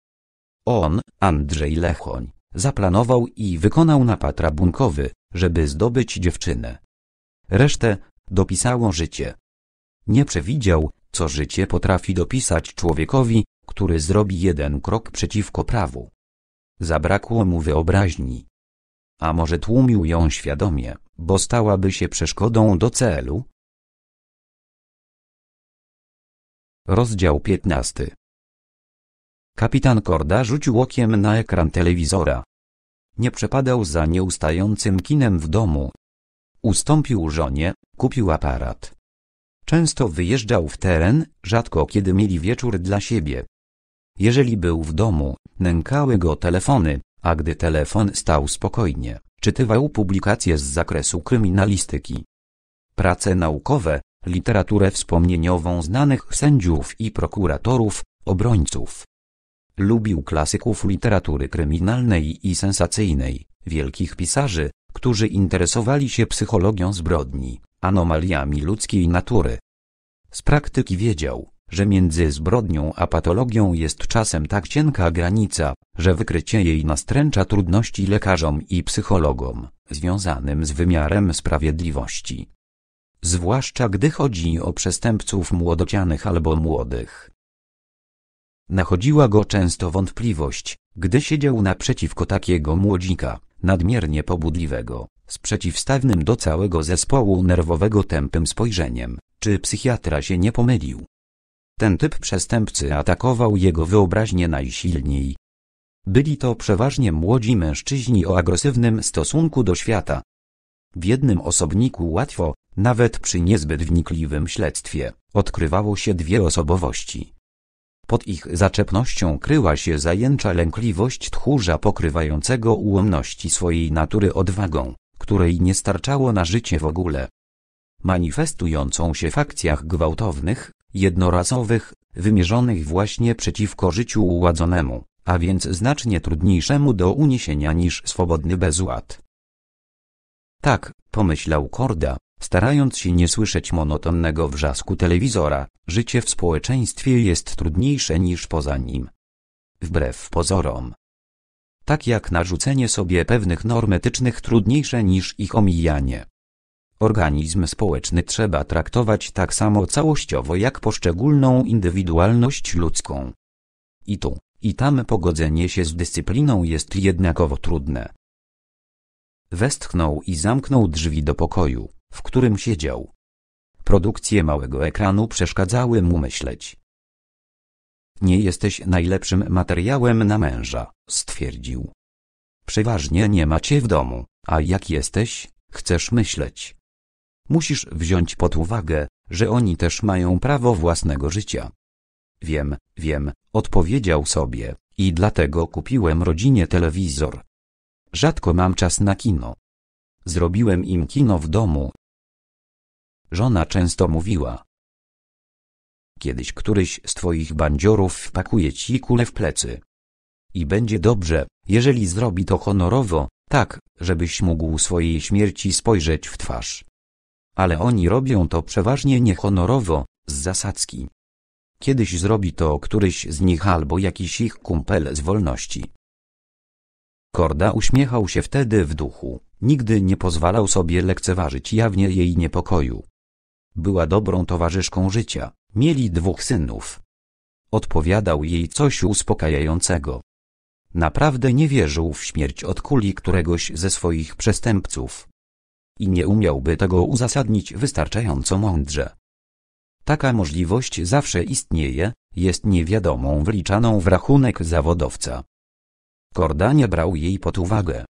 On, Andrzej Lechoń, zaplanował i wykonał napad rabunkowy, żeby zdobyć dziewczynę. Resztę dopisało życie. Nie przewidział, co życie potrafi dopisać człowiekowi, który zrobi jeden krok przeciwko prawu. Zabrakło mu wyobraźni a może tłumił ją świadomie, bo stałaby się przeszkodą do celu? Rozdział 15 Kapitan Korda rzucił okiem na ekran telewizora. Nie przepadał za nieustającym kinem w domu. Ustąpił żonie, kupił aparat. Często wyjeżdżał w teren, rzadko kiedy mieli wieczór dla siebie. Jeżeli był w domu, nękały go telefony, a gdy telefon stał spokojnie, czytywał publikacje z zakresu kryminalistyki. Prace naukowe, literaturę wspomnieniową znanych sędziów i prokuratorów, obrońców. Lubił klasyków literatury kryminalnej i sensacyjnej, wielkich pisarzy, którzy interesowali się psychologią zbrodni, anomaliami ludzkiej natury. Z praktyki wiedział, że między zbrodnią a patologią jest czasem tak cienka granica, że wykrycie jej nastręcza trudności lekarzom i psychologom, związanym z wymiarem sprawiedliwości. Zwłaszcza gdy chodzi o przestępców młodocianych albo młodych. Nachodziła go często wątpliwość, gdy siedział naprzeciwko takiego młodzika, nadmiernie pobudliwego, z przeciwstawnym do całego zespołu nerwowego tępym spojrzeniem, czy psychiatra się nie pomylił ten typ przestępcy atakował jego wyobraźnię najsilniej. Byli to przeważnie młodzi mężczyźni o agresywnym stosunku do świata. W jednym osobniku łatwo, nawet przy niezbyt wnikliwym śledztwie, odkrywało się dwie osobowości. Pod ich zaczepnością kryła się zajęcza lękliwość tchórza pokrywającego ułomności swojej natury odwagą, której nie starczało na życie w ogóle manifestującą się w akcjach gwałtownych, jednorazowych, wymierzonych właśnie przeciwko życiu uładzonemu, a więc znacznie trudniejszemu do uniesienia niż swobodny bezład. Tak, pomyślał Korda, starając się nie słyszeć monotonnego wrzasku telewizora, życie w społeczeństwie jest trudniejsze niż poza nim. Wbrew pozorom. Tak jak narzucenie sobie pewnych norm etycznych trudniejsze niż ich omijanie. Organizm społeczny trzeba traktować tak samo całościowo jak poszczególną indywidualność ludzką. I tu, i tam pogodzenie się z dyscypliną jest jednakowo trudne. Westchnął i zamknął drzwi do pokoju, w którym siedział. Produkcje małego ekranu przeszkadzały mu myśleć. Nie jesteś najlepszym materiałem na męża, stwierdził. Przeważnie nie macie w domu, a jak jesteś, chcesz myśleć. Musisz wziąć pod uwagę, że oni też mają prawo własnego życia. Wiem, wiem, odpowiedział sobie i dlatego kupiłem rodzinie telewizor. Rzadko mam czas na kino. Zrobiłem im kino w domu. Żona często mówiła. Kiedyś któryś z twoich bandziorów wpakuje ci kule w plecy. I będzie dobrze, jeżeli zrobi to honorowo, tak, żebyś mógł swojej śmierci spojrzeć w twarz. Ale oni robią to przeważnie niehonorowo, z zasadzki. Kiedyś zrobi to któryś z nich albo jakiś ich kumpel z wolności. Korda uśmiechał się wtedy w duchu, nigdy nie pozwalał sobie lekceważyć jawnie jej niepokoju. Była dobrą towarzyszką życia, mieli dwóch synów. Odpowiadał jej coś uspokajającego. Naprawdę nie wierzył w śmierć od kuli któregoś ze swoich przestępców i nie umiałby tego uzasadnić wystarczająco mądrze. Taka możliwość zawsze istnieje, jest niewiadomą wliczaną w rachunek zawodowca. Korda nie brał jej pod uwagę.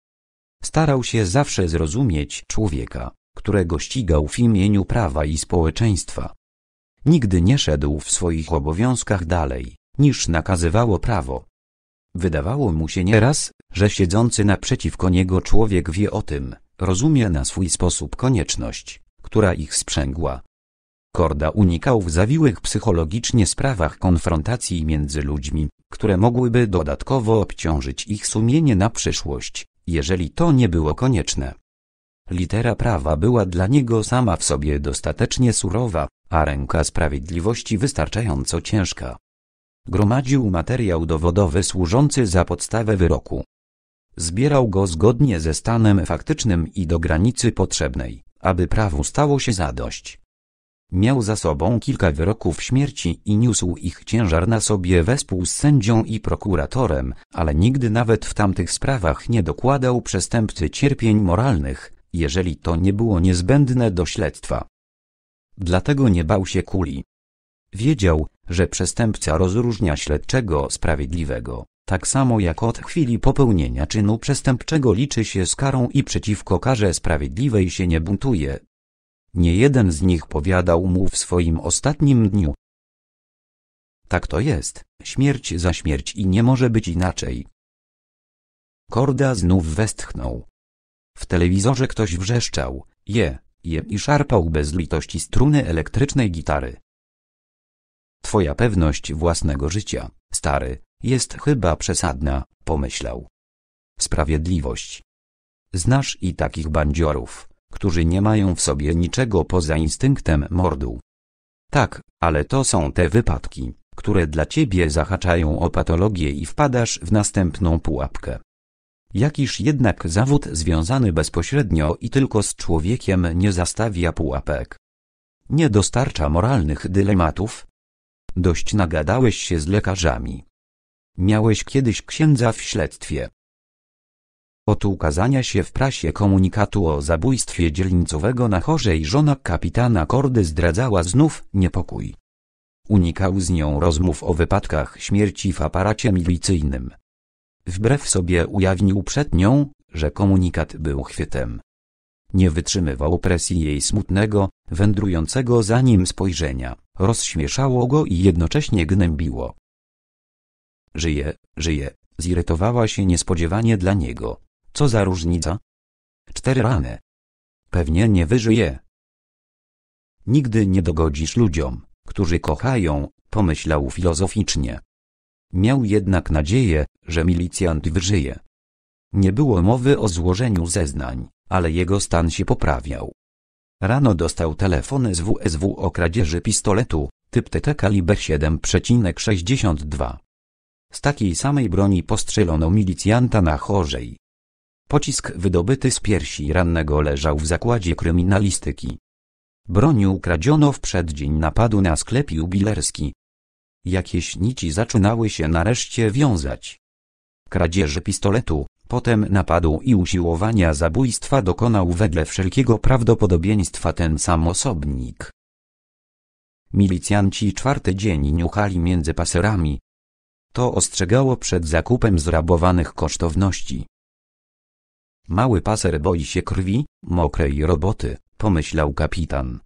Starał się zawsze zrozumieć człowieka, którego ścigał w imieniu prawa i społeczeństwa. Nigdy nie szedł w swoich obowiązkach dalej, niż nakazywało prawo. Wydawało mu się nieraz, że siedzący naprzeciwko niego człowiek wie o tym, rozumie na swój sposób konieczność, która ich sprzęgła. Korda unikał w zawiłych psychologicznie sprawach konfrontacji między ludźmi, które mogłyby dodatkowo obciążyć ich sumienie na przyszłość, jeżeli to nie było konieczne. Litera prawa była dla niego sama w sobie dostatecznie surowa, a ręka sprawiedliwości wystarczająco ciężka. Gromadził materiał dowodowy służący za podstawę wyroku, Zbierał go zgodnie ze stanem faktycznym i do granicy potrzebnej, aby prawu stało się zadość. Miał za sobą kilka wyroków śmierci i niósł ich ciężar na sobie wespół z sędzią i prokuratorem, ale nigdy nawet w tamtych sprawach nie dokładał przestępcy cierpień moralnych, jeżeli to nie było niezbędne do śledztwa. Dlatego nie bał się kuli. Wiedział, że przestępca rozróżnia śledczego sprawiedliwego tak samo jak od chwili popełnienia czynu przestępczego liczy się z karą i przeciwko karze sprawiedliwej się nie buntuje. Nie jeden z nich powiadał mu w swoim ostatnim dniu. Tak to jest, śmierć za śmierć i nie może być inaczej. Korda znów westchnął. W telewizorze ktoś wrzeszczał, je, je i szarpał bez litości struny elektrycznej gitary. Twoja pewność własnego życia, stary, jest chyba przesadna, pomyślał. Sprawiedliwość. Znasz i takich bandziorów, którzy nie mają w sobie niczego poza instynktem mordu. Tak, ale to są te wypadki, które dla ciebie zahaczają o patologię i wpadasz w następną pułapkę. Jakiż jednak zawód związany bezpośrednio i tylko z człowiekiem nie zastawia pułapek. Nie dostarcza moralnych dylematów? Dość nagadałeś się z lekarzami, Miałeś kiedyś księdza w śledztwie. Od ukazania się w prasie komunikatu o zabójstwie dzielnicowego na chorzej żona kapitana Kordy zdradzała znów niepokój. Unikał z nią rozmów o wypadkach śmierci w aparacie milicyjnym. Wbrew sobie ujawnił przed nią, że komunikat był chwytem. Nie wytrzymywał presji jej smutnego, wędrującego za nim spojrzenia, rozśmieszało go i jednocześnie gnębiło. Żyje, żyje, zirytowała się niespodziewanie dla niego. Co za różnica? Cztery rany. Pewnie nie wyżyje. Nigdy nie dogodzisz ludziom, którzy kochają, pomyślał filozoficznie. Miał jednak nadzieję, że milicjant wyżyje. Nie było mowy o złożeniu zeznań, ale jego stan się poprawiał. Rano dostał telefony z WSW o kradzieży pistoletu, typ TT kaliber 7,62. Z takiej samej broni postrzelono milicjanta na chorzej. Pocisk wydobyty z piersi rannego leżał w zakładzie kryminalistyki. Broń ukradziono w przeddzień napadu na sklep jubilerski. Jakieś nici zaczynały się nareszcie wiązać. Kradzieży pistoletu, potem napadu i usiłowania zabójstwa dokonał wedle wszelkiego prawdopodobieństwa ten sam osobnik. Milicjanci czwarty dzień niuchali między paserami, to ostrzegało przed zakupem zrabowanych kosztowności. Mały paser boi się krwi, mokrej roboty, pomyślał kapitan.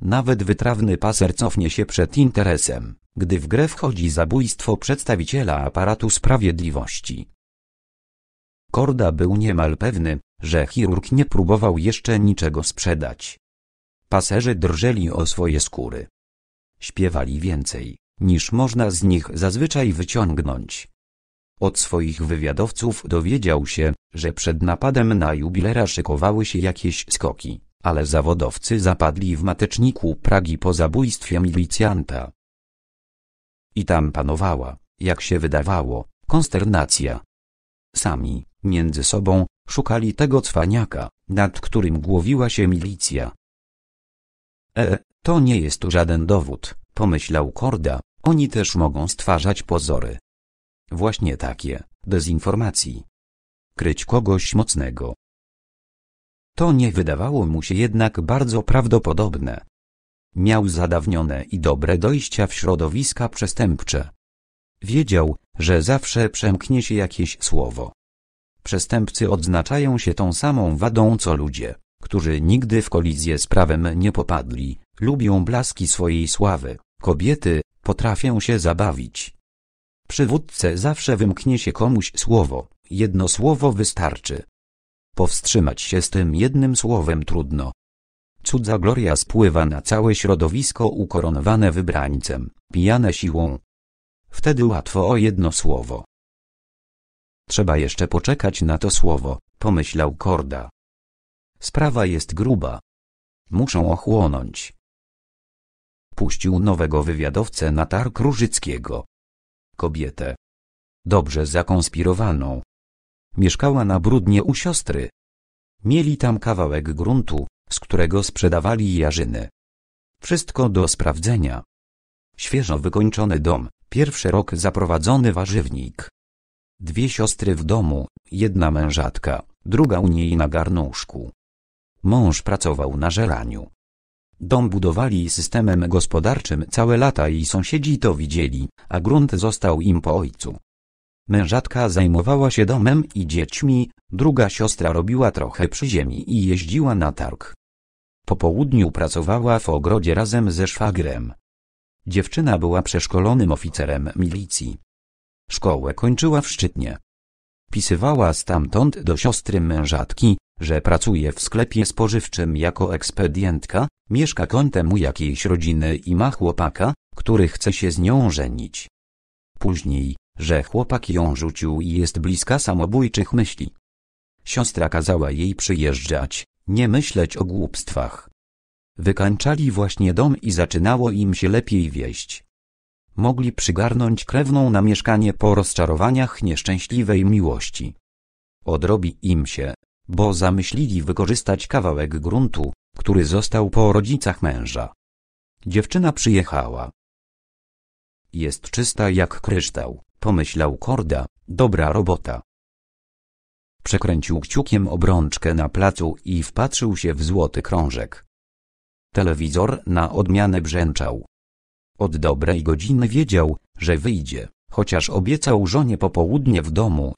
Nawet wytrawny paser cofnie się przed interesem, gdy w grę wchodzi zabójstwo przedstawiciela aparatu sprawiedliwości. Korda był niemal pewny, że chirurg nie próbował jeszcze niczego sprzedać. Paserzy drżeli o swoje skóry. Śpiewali więcej niż można z nich zazwyczaj wyciągnąć. Od swoich wywiadowców dowiedział się, że przed napadem na jubilera szykowały się jakieś skoki, ale zawodowcy zapadli w mateczniku Pragi po zabójstwie milicjanta. I tam panowała, jak się wydawało, konsternacja. Sami, między sobą, szukali tego cwaniaka, nad którym głowiła się milicja. E, to nie jest żaden dowód, pomyślał Korda, oni też mogą stwarzać pozory. Właśnie takie, dezinformacji. Kryć kogoś mocnego. To nie wydawało mu się jednak bardzo prawdopodobne. Miał zadawnione i dobre dojścia w środowiska przestępcze. Wiedział, że zawsze przemknie się jakieś słowo. Przestępcy odznaczają się tą samą wadą co ludzie, którzy nigdy w kolizję z prawem nie popadli, Lubią blaski swojej sławy, kobiety, potrafią się zabawić. Przywódcę zawsze wymknie się komuś słowo, jedno słowo wystarczy. Powstrzymać się z tym jednym słowem trudno. Cudza gloria spływa na całe środowisko ukoronowane wybrańcem, pijane siłą. Wtedy łatwo o jedno słowo. Trzeba jeszcze poczekać na to słowo, pomyślał Korda. Sprawa jest gruba. Muszą ochłonąć. Puścił nowego wywiadowcę na targ Różyckiego. Kobietę. Dobrze zakonspirowaną. Mieszkała na Brudnie u siostry. Mieli tam kawałek gruntu, z którego sprzedawali jarzyny. Wszystko do sprawdzenia. Świeżo wykończony dom, pierwszy rok zaprowadzony warzywnik. Dwie siostry w domu, jedna mężatka, druga u niej na garnuszku. Mąż pracował na żeraniu, Dom budowali systemem gospodarczym całe lata i sąsiedzi to widzieli, a grunt został im po ojcu. Mężatka zajmowała się domem i dziećmi, druga siostra robiła trochę przy ziemi i jeździła na targ. Po południu pracowała w ogrodzie razem ze szwagrem. Dziewczyna była przeszkolonym oficerem milicji. Szkołę kończyła w Szczytnie. Pisywała stamtąd do siostry mężatki, że pracuje w sklepie spożywczym jako ekspedientka, mieszka kątem u jakiejś rodziny i ma chłopaka, który chce się z nią żenić. Później, że chłopak ją rzucił i jest bliska samobójczych myśli. Siostra kazała jej przyjeżdżać, nie myśleć o głupstwach. Wykańczali właśnie dom i zaczynało im się lepiej wieść. Mogli przygarnąć krewną na mieszkanie po rozczarowaniach nieszczęśliwej miłości. Odrobi im się, bo zamyślili wykorzystać kawałek gruntu, który został po rodzicach męża. Dziewczyna przyjechała. Jest czysta jak kryształ, pomyślał Korda, dobra robota. Przekręcił kciukiem obrączkę na placu i wpatrzył się w złoty krążek. Telewizor na odmianę brzęczał. Od dobrej godziny wiedział, że wyjdzie, chociaż obiecał żonie popołudnie w domu,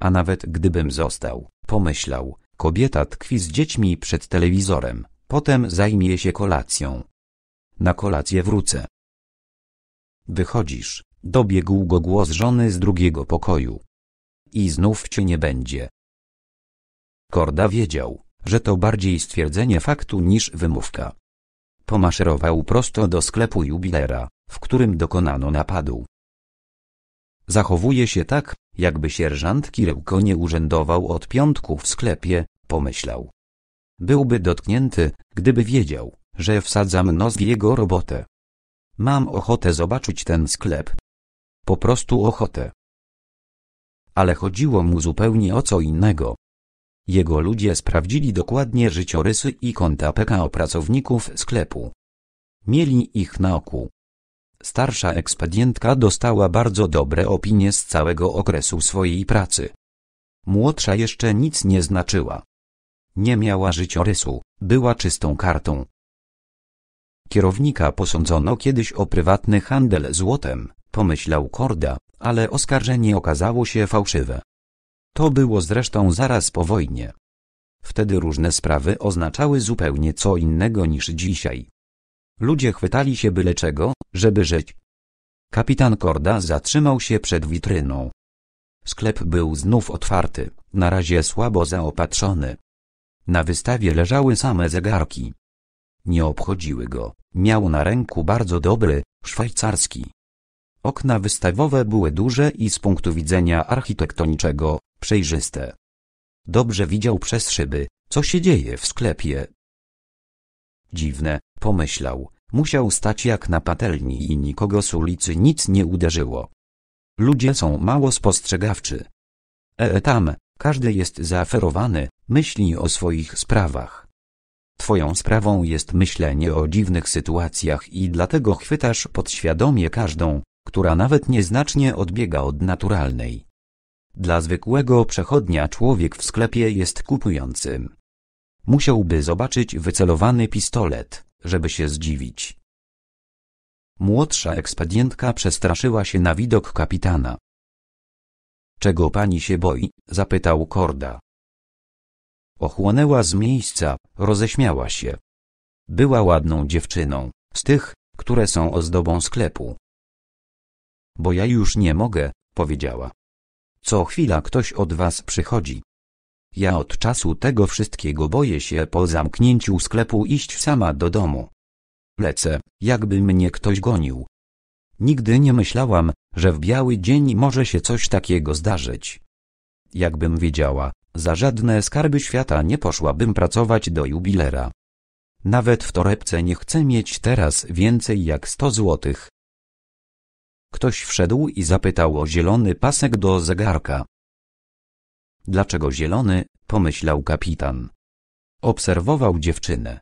a nawet gdybym został, pomyślał, kobieta tkwi z dziećmi przed telewizorem, potem zajmie się kolacją. Na kolację wrócę. Wychodzisz, dobiegł go głos żony z drugiego pokoju. I znów cię nie będzie. Korda wiedział, że to bardziej stwierdzenie faktu niż wymówka. Pomaszerował prosto do sklepu jubilera, w którym dokonano napadu. Zachowuje się tak, jakby sierżant Kirełko nie urzędował od piątku w sklepie, pomyślał. Byłby dotknięty, gdyby wiedział, że wsadzam nos w jego robotę. Mam ochotę zobaczyć ten sklep. Po prostu ochotę. Ale chodziło mu zupełnie o co innego. Jego ludzie sprawdzili dokładnie życiorysy i konta PKO pracowników sklepu. Mieli ich na oku. Starsza ekspedientka dostała bardzo dobre opinie z całego okresu swojej pracy. Młodsza jeszcze nic nie znaczyła. Nie miała życiorysu, była czystą kartą. Kierownika posądzono kiedyś o prywatny handel złotem, pomyślał Korda, ale oskarżenie okazało się fałszywe. To było zresztą zaraz po wojnie. Wtedy różne sprawy oznaczały zupełnie co innego niż dzisiaj. Ludzie chwytali się byle czego, żeby żyć. Kapitan Korda zatrzymał się przed witryną. Sklep był znów otwarty, na razie słabo zaopatrzony. Na wystawie leżały same zegarki. Nie obchodziły go, miał na ręku bardzo dobry, szwajcarski. Okna wystawowe były duże i z punktu widzenia architektonicznego, przejrzyste. Dobrze widział przez szyby, co się dzieje w sklepie, Dziwne, pomyślał, musiał stać jak na patelni i nikogo z ulicy nic nie uderzyło. Ludzie są mało spostrzegawczy. E, e tam, każdy jest zaaferowany, myśli o swoich sprawach. Twoją sprawą jest myślenie o dziwnych sytuacjach i dlatego chwytasz podświadomie każdą, która nawet nieznacznie odbiega od naturalnej. Dla zwykłego przechodnia człowiek w sklepie jest kupującym. Musiałby zobaczyć wycelowany pistolet, żeby się zdziwić. Młodsza ekspedientka przestraszyła się na widok kapitana. Czego pani się boi? zapytał Korda. Ochłonęła z miejsca, roześmiała się. Była ładną dziewczyną, z tych, które są ozdobą sklepu. Bo ja już nie mogę, powiedziała. Co chwila ktoś od was przychodzi. Ja od czasu tego wszystkiego boję się po zamknięciu sklepu iść sama do domu. Lecę, jakby mnie ktoś gonił. Nigdy nie myślałam, że w biały dzień może się coś takiego zdarzyć. Jakbym wiedziała, za żadne skarby świata nie poszłabym pracować do jubilera. Nawet w torebce nie chcę mieć teraz więcej jak sto złotych. Ktoś wszedł i zapytał o zielony pasek do zegarka. Dlaczego zielony? pomyślał kapitan. Obserwował dziewczynę.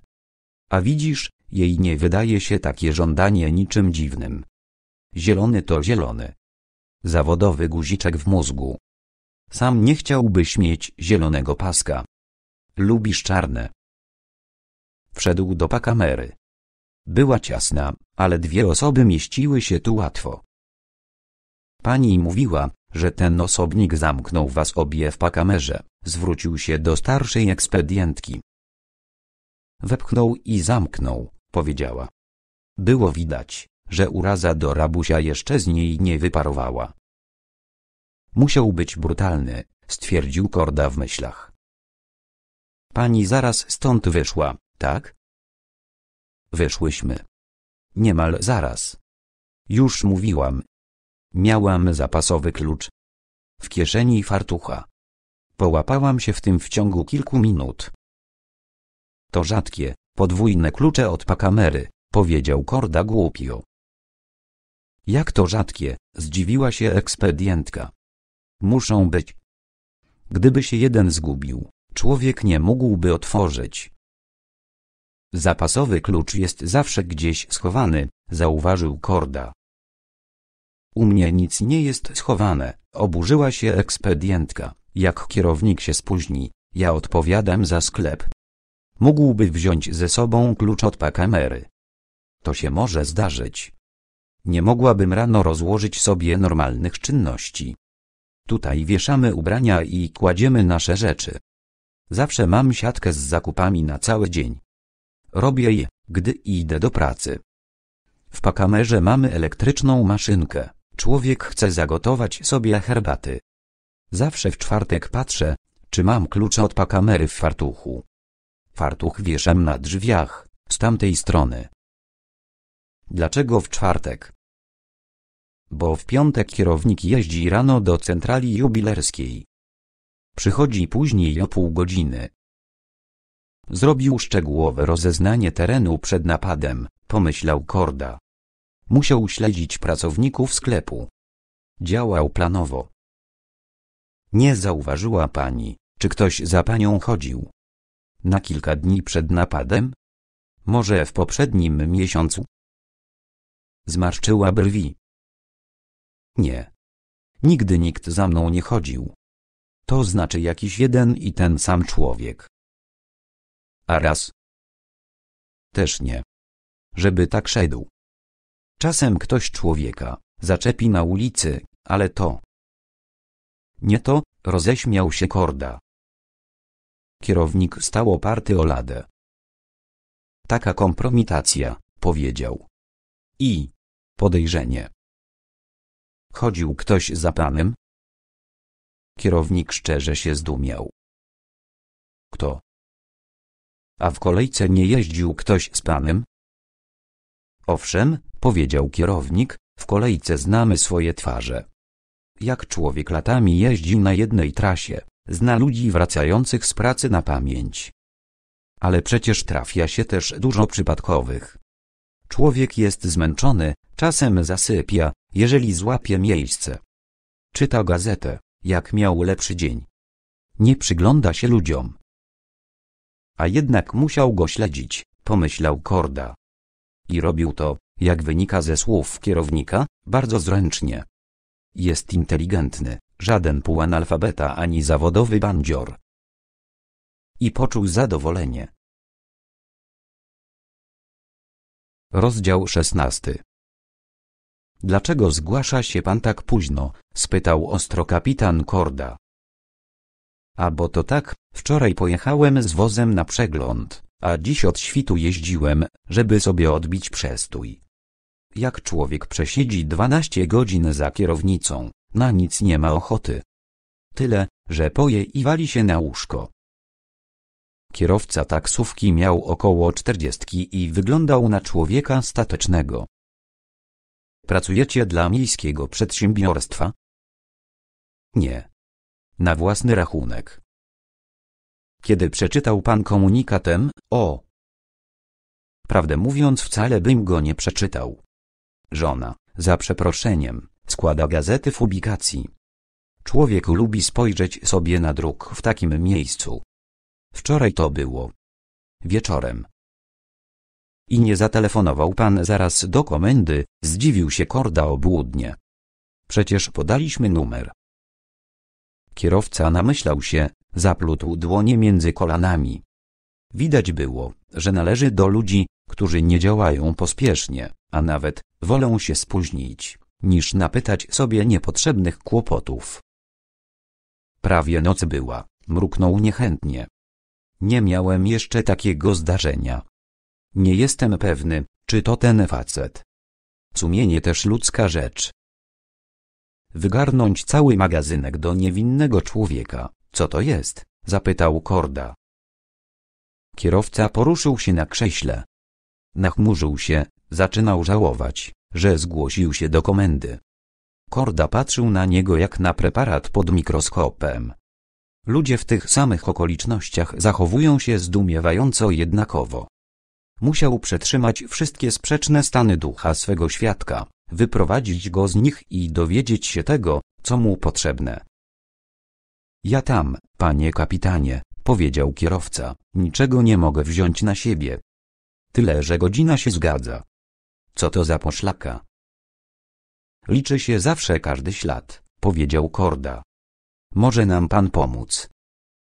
A widzisz, jej nie wydaje się takie żądanie niczym dziwnym. Zielony to zielony. Zawodowy guziczek w mózgu. Sam nie chciałbyś mieć zielonego paska. Lubisz czarne. Wszedł do pakamery. Była ciasna, ale dwie osoby mieściły się tu łatwo. Pani mówiła, że ten osobnik zamknął was obie w pakamerze, zwrócił się do starszej ekspedientki. Wepchnął i zamknął, powiedziała. Było widać, że uraza do rabusia jeszcze z niej nie wyparowała. Musiał być brutalny, stwierdził Korda w myślach. Pani zaraz stąd wyszła, tak? Wyszłyśmy. Niemal zaraz. Już mówiłam, Miałam zapasowy klucz. W kieszeni fartucha. Połapałam się w tym w ciągu kilku minut. To rzadkie, podwójne klucze od pakamery, powiedział Korda głupio. Jak to rzadkie, zdziwiła się ekspedientka. Muszą być. Gdyby się jeden zgubił, człowiek nie mógłby otworzyć. Zapasowy klucz jest zawsze gdzieś schowany, zauważył Korda. U mnie nic nie jest schowane, oburzyła się ekspedientka. Jak kierownik się spóźni, ja odpowiadam za sklep. Mógłby wziąć ze sobą klucz od pakamery. To się może zdarzyć. Nie mogłabym rano rozłożyć sobie normalnych czynności. Tutaj wieszamy ubrania i kładziemy nasze rzeczy. Zawsze mam siatkę z zakupami na cały dzień. Robię je, gdy idę do pracy. W pakamerze mamy elektryczną maszynkę. Człowiek chce zagotować sobie herbaty. Zawsze w czwartek patrzę, czy mam klucza od pakamery w fartuchu. Fartuch wieszam na drzwiach, z tamtej strony. Dlaczego w czwartek? Bo w piątek kierownik jeździ rano do centrali jubilerskiej. Przychodzi później o pół godziny. Zrobił szczegółowe rozeznanie terenu przed napadem, pomyślał Korda. Musiał śledzić pracowników sklepu. Działał planowo. Nie zauważyła pani, czy ktoś za panią chodził. Na kilka dni przed napadem? Może w poprzednim miesiącu? Zmarszczyła brwi. Nie. Nigdy nikt za mną nie chodził. To znaczy jakiś jeden i ten sam człowiek. A raz? Też nie. Żeby tak szedł. Czasem ktoś człowieka zaczepi na ulicy, ale to. Nie to, roześmiał się Korda. Kierownik stał oparty o ladę. Taka kompromitacja, powiedział. I. Podejrzenie. Chodził ktoś za panem? Kierownik szczerze się zdumiał. Kto? A w kolejce nie jeździł ktoś z panem? Owszem, powiedział kierownik, w kolejce znamy swoje twarze. Jak człowiek latami jeździł na jednej trasie, zna ludzi wracających z pracy na pamięć. Ale przecież trafia się też dużo przypadkowych. Człowiek jest zmęczony, czasem zasypia, jeżeli złapie miejsce. Czyta gazetę, jak miał lepszy dzień. Nie przygląda się ludziom. A jednak musiał go śledzić, pomyślał Korda i robił to, jak wynika ze słów kierownika, bardzo zręcznie. Jest inteligentny, żaden półanalfabeta ani zawodowy bandzior. I poczuł zadowolenie. Rozdział szesnasty. Dlaczego zgłasza się pan tak późno? spytał ostro kapitan Korda. A bo to tak, wczoraj pojechałem z wozem na przegląd. A dziś od świtu jeździłem, żeby sobie odbić przestój. Jak człowiek przesiedzi 12 godzin za kierownicą, na nic nie ma ochoty. Tyle, że poje i wali się na łóżko. Kierowca taksówki miał około czterdziestki i wyglądał na człowieka statecznego. Pracujecie dla miejskiego przedsiębiorstwa? Nie. Na własny rachunek. Kiedy przeczytał pan komunikatem, o. Prawdę mówiąc, wcale bym go nie przeczytał. Żona, za przeproszeniem, składa gazety w publikacji. Człowiek lubi spojrzeć sobie na druk w takim miejscu. Wczoraj to było. Wieczorem. I nie zatelefonował pan zaraz do komendy, zdziwił się Korda obłudnie. Przecież podaliśmy numer. Kierowca namyślał się, zaplótł dłonie między kolanami. Widać było, że należy do ludzi, którzy nie działają pospiesznie, a nawet wolą się spóźnić, niż napytać sobie niepotrzebnych kłopotów. Prawie noc była, mruknął niechętnie. Nie miałem jeszcze takiego zdarzenia. Nie jestem pewny, czy to ten facet. Sumienie też ludzka rzecz. Wygarnąć cały magazynek do niewinnego człowieka, co to jest? zapytał Korda. Kierowca poruszył się na krześle. Nachmurzył się, zaczynał żałować, że zgłosił się do komendy. Korda patrzył na niego jak na preparat pod mikroskopem. Ludzie w tych samych okolicznościach zachowują się zdumiewająco jednakowo. Musiał przetrzymać wszystkie sprzeczne stany ducha swego świadka, wyprowadzić go z nich i dowiedzieć się tego, co mu potrzebne. Ja tam, panie kapitanie, powiedział kierowca, niczego nie mogę wziąć na siebie. Tyle, że godzina się zgadza. Co to za poszlaka? Liczy się zawsze każdy ślad, powiedział Korda. Może nam pan pomóc.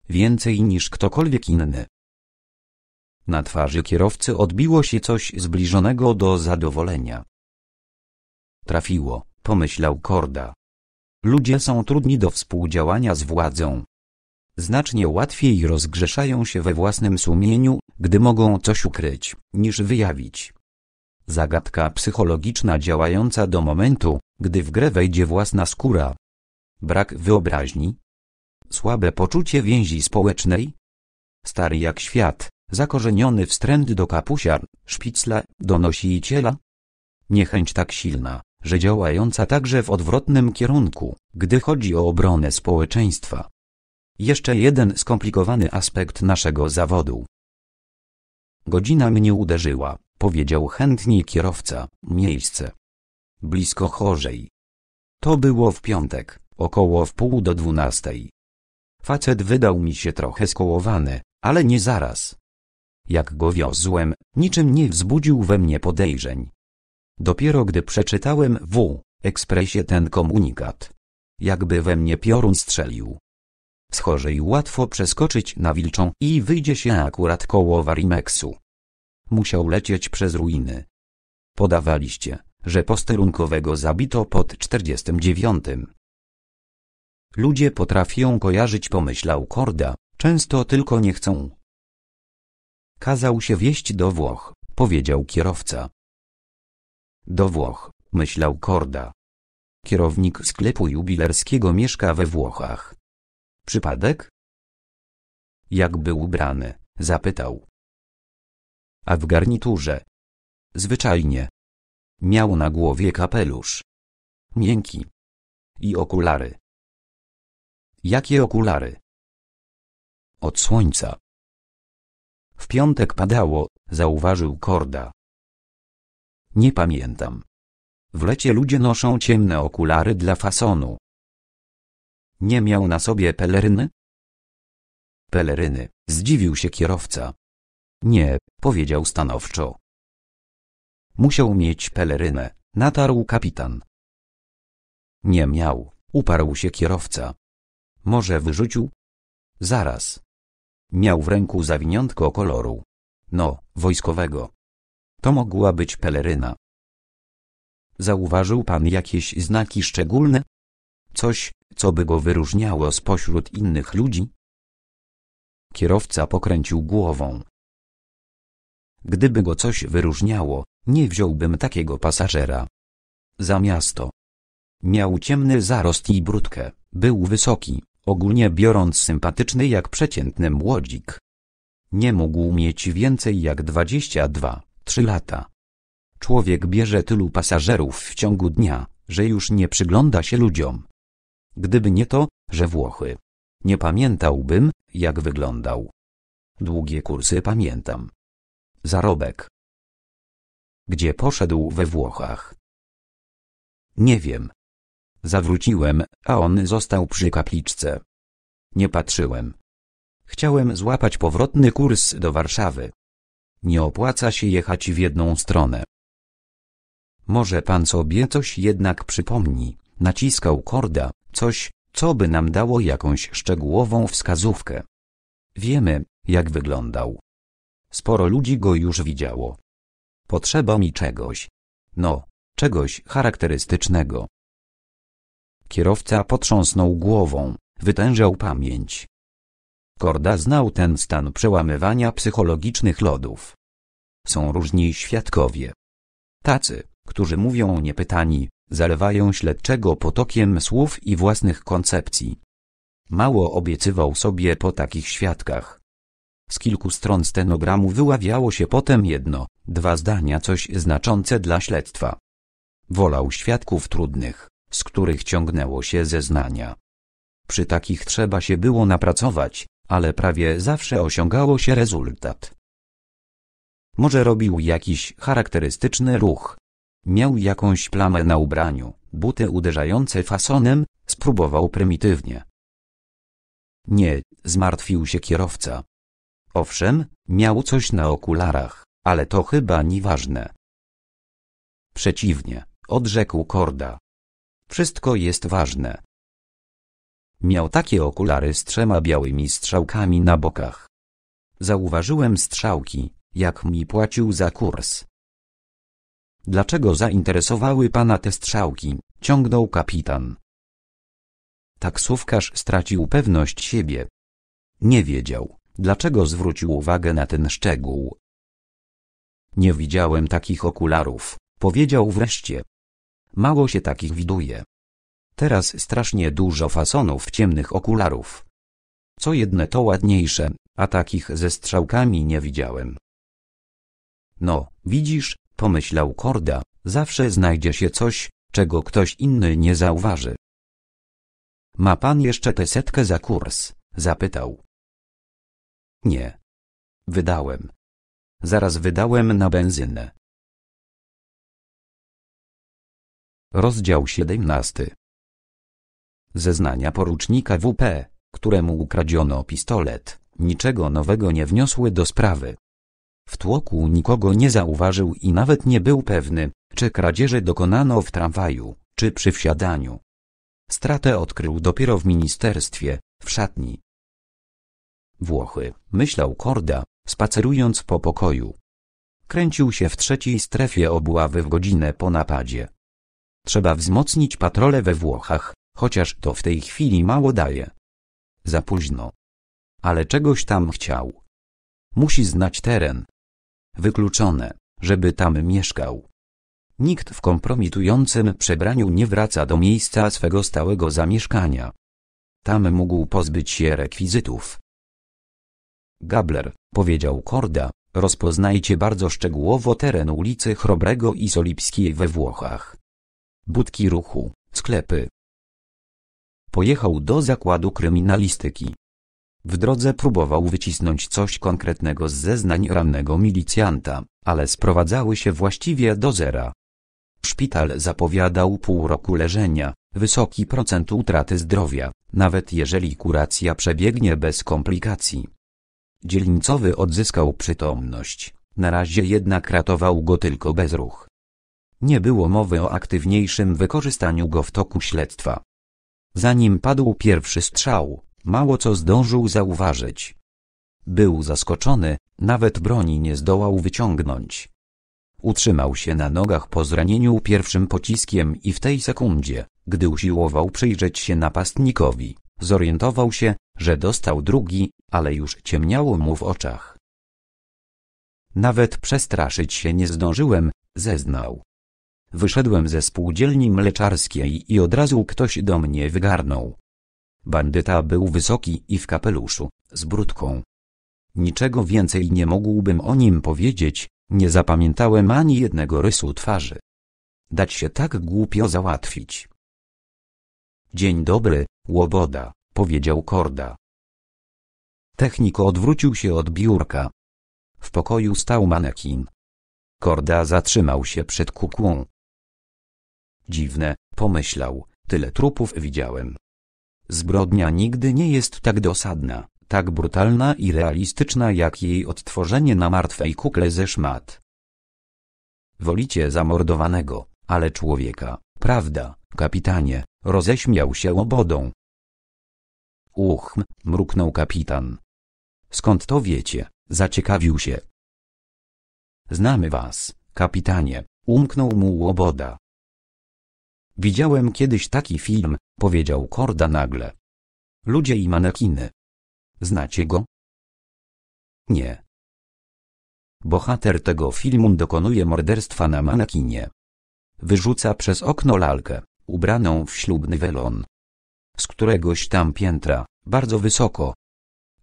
Więcej niż ktokolwiek inny. Na twarzy kierowcy odbiło się coś zbliżonego do zadowolenia. Trafiło, pomyślał Korda. Ludzie są trudni do współdziałania z władzą. Znacznie łatwiej rozgrzeszają się we własnym sumieniu, gdy mogą coś ukryć, niż wyjawić. Zagadka psychologiczna działająca do momentu, gdy w grę wejdzie własna skóra. Brak wyobraźni. Słabe poczucie więzi społecznej. Stary jak świat, zakorzeniony wstręt do kapusiar, szpicla, donosiciela. Niechęć tak silna, że działająca także w odwrotnym kierunku, gdy chodzi o obronę społeczeństwa. Jeszcze jeden skomplikowany aspekt naszego zawodu. Godzina mnie uderzyła, powiedział chętniej kierowca, miejsce. Blisko chorzej. To było w piątek, około w pół do dwunastej. Facet wydał mi się trochę skołowany, ale nie zaraz. Jak go wiozłem, niczym nie wzbudził we mnie podejrzeń. Dopiero gdy przeczytałem w ekspresie ten komunikat. Jakby we mnie piorun strzelił. Schorzej łatwo przeskoczyć na wilczą i wyjdzie się akurat koło Warimexu. Musiał lecieć przez ruiny. Podawaliście, że posterunkowego zabito pod 49. Ludzie potrafią kojarzyć pomyślał Korda, często tylko nie chcą. Kazał się wieść do Włoch, powiedział kierowca. Do Włoch, myślał Korda. Kierownik sklepu jubilerskiego mieszka we Włochach. Przypadek? Jak był ubrany, zapytał. A w garniturze? Zwyczajnie. Miał na głowie kapelusz. Miękki. I okulary. Jakie okulary? Od słońca. W piątek padało, zauważył Korda. Nie pamiętam. W lecie ludzie noszą ciemne okulary dla fasonu. Nie miał na sobie peleryny? Peleryny, zdziwił się kierowca. Nie, powiedział stanowczo. Musiał mieć pelerynę, natarł kapitan. Nie miał, uparł się kierowca. Może wyrzucił? Zaraz. Miał w ręku zawiniątko koloru. No, wojskowego. To mogła być peleryna. Zauważył pan jakieś znaki szczególne? Coś, co by go wyróżniało spośród innych ludzi? Kierowca pokręcił głową. Gdyby go coś wyróżniało, nie wziąłbym takiego pasażera. Za miasto. Miał ciemny zarost i brudkę, był wysoki, ogólnie biorąc sympatyczny jak przeciętny młodzik. Nie mógł mieć więcej jak dwadzieścia dwa trzy lata. Człowiek bierze tylu pasażerów w ciągu dnia, że już nie przygląda się ludziom. Gdyby nie to, że Włochy. Nie pamiętałbym, jak wyglądał. Długie kursy pamiętam. Zarobek. Gdzie poszedł we Włochach? Nie wiem. Zawróciłem, a on został przy kapliczce. Nie patrzyłem. Chciałem złapać powrotny kurs do Warszawy. Nie opłaca się jechać w jedną stronę. Może pan sobie coś jednak przypomni, naciskał Korda, coś, co by nam dało jakąś szczegółową wskazówkę. Wiemy, jak wyglądał. Sporo ludzi go już widziało. Potrzeba mi czegoś. No, czegoś charakterystycznego. Kierowca potrząsnął głową, wytężał pamięć. Korda znał ten stan przełamywania psychologicznych lodów. Są różni świadkowie. Tacy, którzy mówią niepytani, zalewają śledczego potokiem słów i własnych koncepcji. Mało obiecywał sobie po takich świadkach. Z kilku stron stenogramu wyławiało się potem jedno, dwa zdania coś znaczące dla śledztwa. Wolał świadków trudnych, z których ciągnęło się zeznania. Przy takich trzeba się było napracować, ale prawie zawsze osiągało się rezultat. Może robił jakiś charakterystyczny ruch. Miał jakąś plamę na ubraniu, buty uderzające fasonem, spróbował prymitywnie. Nie, zmartwił się kierowca. Owszem, miał coś na okularach, ale to chyba nieważne. Przeciwnie, odrzekł Korda. Wszystko jest ważne. Miał takie okulary z trzema białymi strzałkami na bokach. Zauważyłem strzałki, jak mi płacił za kurs. Dlaczego zainteresowały pana te strzałki? ciągnął kapitan. Taksówkarz stracił pewność siebie. Nie wiedział, dlaczego zwrócił uwagę na ten szczegół. Nie widziałem takich okularów, powiedział wreszcie. Mało się takich widuje. Teraz strasznie dużo fasonów ciemnych okularów. Co jedne to ładniejsze, a takich ze strzałkami nie widziałem. No, widzisz, pomyślał Korda, zawsze znajdzie się coś, czego ktoś inny nie zauważy. Ma pan jeszcze tę setkę za kurs? zapytał. Nie. Wydałem. Zaraz wydałem na benzynę. Rozdział 17 Zeznania porucznika WP, któremu ukradziono pistolet, niczego nowego nie wniosły do sprawy. W tłoku nikogo nie zauważył i nawet nie był pewny, czy kradzieży dokonano w tramwaju, czy przy wsiadaniu. Stratę odkrył dopiero w ministerstwie, w szatni. Włochy, myślał Korda, spacerując po pokoju. Kręcił się w trzeciej strefie obławy w godzinę po napadzie. Trzeba wzmocnić patrole we Włochach, chociaż to w tej chwili mało daje. Za późno. Ale czegoś tam chciał. Musi znać teren. Wykluczone, żeby tam mieszkał. Nikt w kompromitującym przebraniu nie wraca do miejsca swego stałego zamieszkania. Tam mógł pozbyć się rekwizytów. Gabler, powiedział Korda, rozpoznajcie bardzo szczegółowo teren ulicy Chrobrego i Solipskiej we Włochach. Budki ruchu, sklepy, Pojechał do zakładu kryminalistyki. W drodze próbował wycisnąć coś konkretnego z zeznań rannego milicjanta, ale sprowadzały się właściwie do zera. Szpital zapowiadał pół roku leżenia, wysoki procent utraty zdrowia, nawet jeżeli kuracja przebiegnie bez komplikacji. Dzielnicowy odzyskał przytomność, na razie jednak ratował go tylko bezruch. Nie było mowy o aktywniejszym wykorzystaniu go w toku śledztwa. Zanim padł pierwszy strzał, mało co zdążył zauważyć. Był zaskoczony, nawet broni nie zdołał wyciągnąć. Utrzymał się na nogach po zranieniu pierwszym pociskiem i w tej sekundzie, gdy usiłował przyjrzeć się napastnikowi, zorientował się, że dostał drugi, ale już ciemniało mu w oczach. Nawet przestraszyć się nie zdążyłem, zeznał. Wyszedłem ze spółdzielni mleczarskiej i od razu ktoś do mnie wygarnął. Bandyta był wysoki i w kapeluszu, z brudką. Niczego więcej nie mógłbym o nim powiedzieć, nie zapamiętałem ani jednego rysu twarzy. Dać się tak głupio załatwić. Dzień dobry, łoboda, powiedział Korda. Technik odwrócił się od biurka. W pokoju stał manekin. Korda zatrzymał się przed kukłą. Dziwne, pomyślał, tyle trupów widziałem. Zbrodnia nigdy nie jest tak dosadna, tak brutalna i realistyczna jak jej odtworzenie na martwej kukle ze szmat. Wolicie zamordowanego, ale człowieka, prawda, kapitanie, roześmiał się obodą. Uch, mruknął kapitan. Skąd to wiecie? Zaciekawił się. Znamy was, kapitanie, umknął mu łoboda. Widziałem kiedyś taki film, powiedział Korda nagle. Ludzie i manekiny. Znacie go? Nie. Bohater tego filmu dokonuje morderstwa na manekinie. Wyrzuca przez okno lalkę, ubraną w ślubny welon. Z któregoś tam piętra, bardzo wysoko.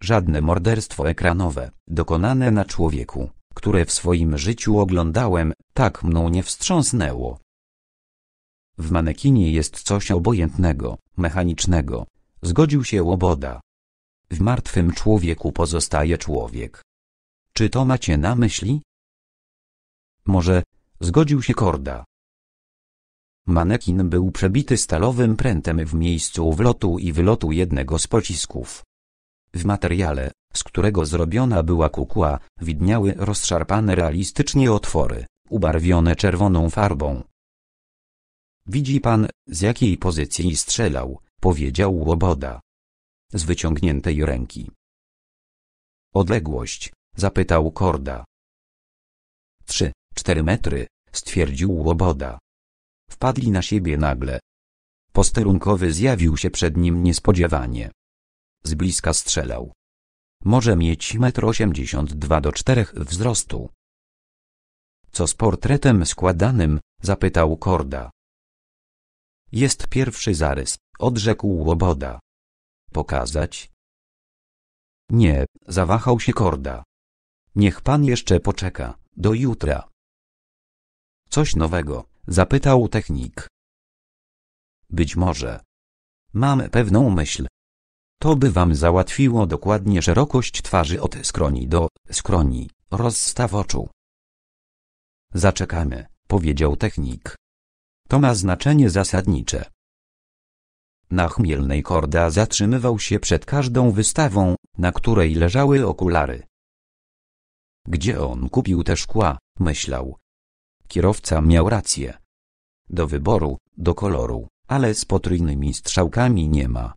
Żadne morderstwo ekranowe, dokonane na człowieku, które w swoim życiu oglądałem, tak mną nie wstrząsnęło. W manekinie jest coś obojętnego, mechanicznego. Zgodził się Łoboda. W martwym człowieku pozostaje człowiek. Czy to macie na myśli? Może, zgodził się Korda. Manekin był przebity stalowym prętem w miejscu wlotu i wylotu jednego z pocisków. W materiale, z którego zrobiona była kukła, widniały rozszarpane realistycznie otwory, ubarwione czerwoną farbą. Widzi pan, z jakiej pozycji strzelał, powiedział Łoboda. Z wyciągniętej ręki. Odległość, zapytał Korda. Trzy, cztery metry, stwierdził Łoboda. Wpadli na siebie nagle. Posterunkowy zjawił się przed nim niespodziewanie. Z bliska strzelał. Może mieć metr osiemdziesiąt dwa do czterech wzrostu. Co z portretem składanym? zapytał Korda. Jest pierwszy zarys, odrzekł Łoboda. Pokazać? Nie, zawahał się Korda. Niech pan jeszcze poczeka, do jutra. Coś nowego, zapytał technik. Być może. Mam pewną myśl. To by wam załatwiło dokładnie szerokość twarzy od skroni do skroni, rozstaw oczu. Zaczekamy, powiedział technik. To ma znaczenie zasadnicze. Na chmielnej Korda zatrzymywał się przed każdą wystawą, na której leżały okulary. Gdzie on kupił te szkła, myślał. Kierowca miał rację. Do wyboru, do koloru, ale z potrójnymi strzałkami nie ma.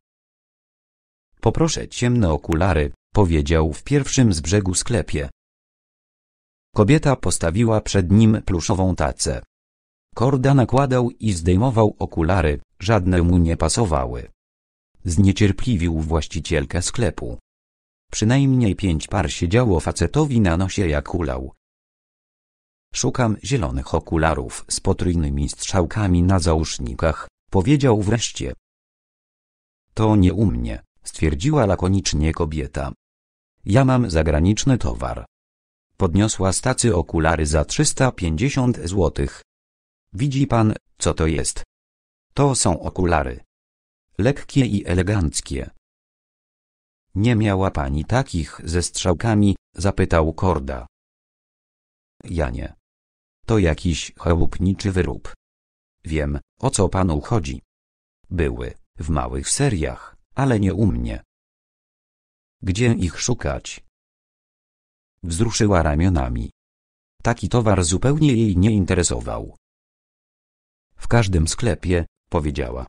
Poproszę ciemne okulary, powiedział w pierwszym z brzegu sklepie. Kobieta postawiła przed nim pluszową tacę. Korda nakładał i zdejmował okulary, żadne mu nie pasowały. Zniecierpliwił właścicielkę sklepu. Przynajmniej pięć par siedziało facetowi na nosie jak ulał. Szukam zielonych okularów z potrójnymi strzałkami na załóżnikach, powiedział wreszcie. To nie u mnie, stwierdziła lakonicznie kobieta. Ja mam zagraniczny towar. Podniosła stacy okulary za 350 złotych. Widzi pan, co to jest? To są okulary. Lekkie i eleganckie. Nie miała pani takich ze strzałkami? zapytał Korda. Ja nie. To jakiś chałupniczy wyrób. Wiem, o co panu chodzi. Były, w małych seriach, ale nie u mnie. Gdzie ich szukać? Wzruszyła ramionami. Taki towar zupełnie jej nie interesował. W każdym sklepie, powiedziała.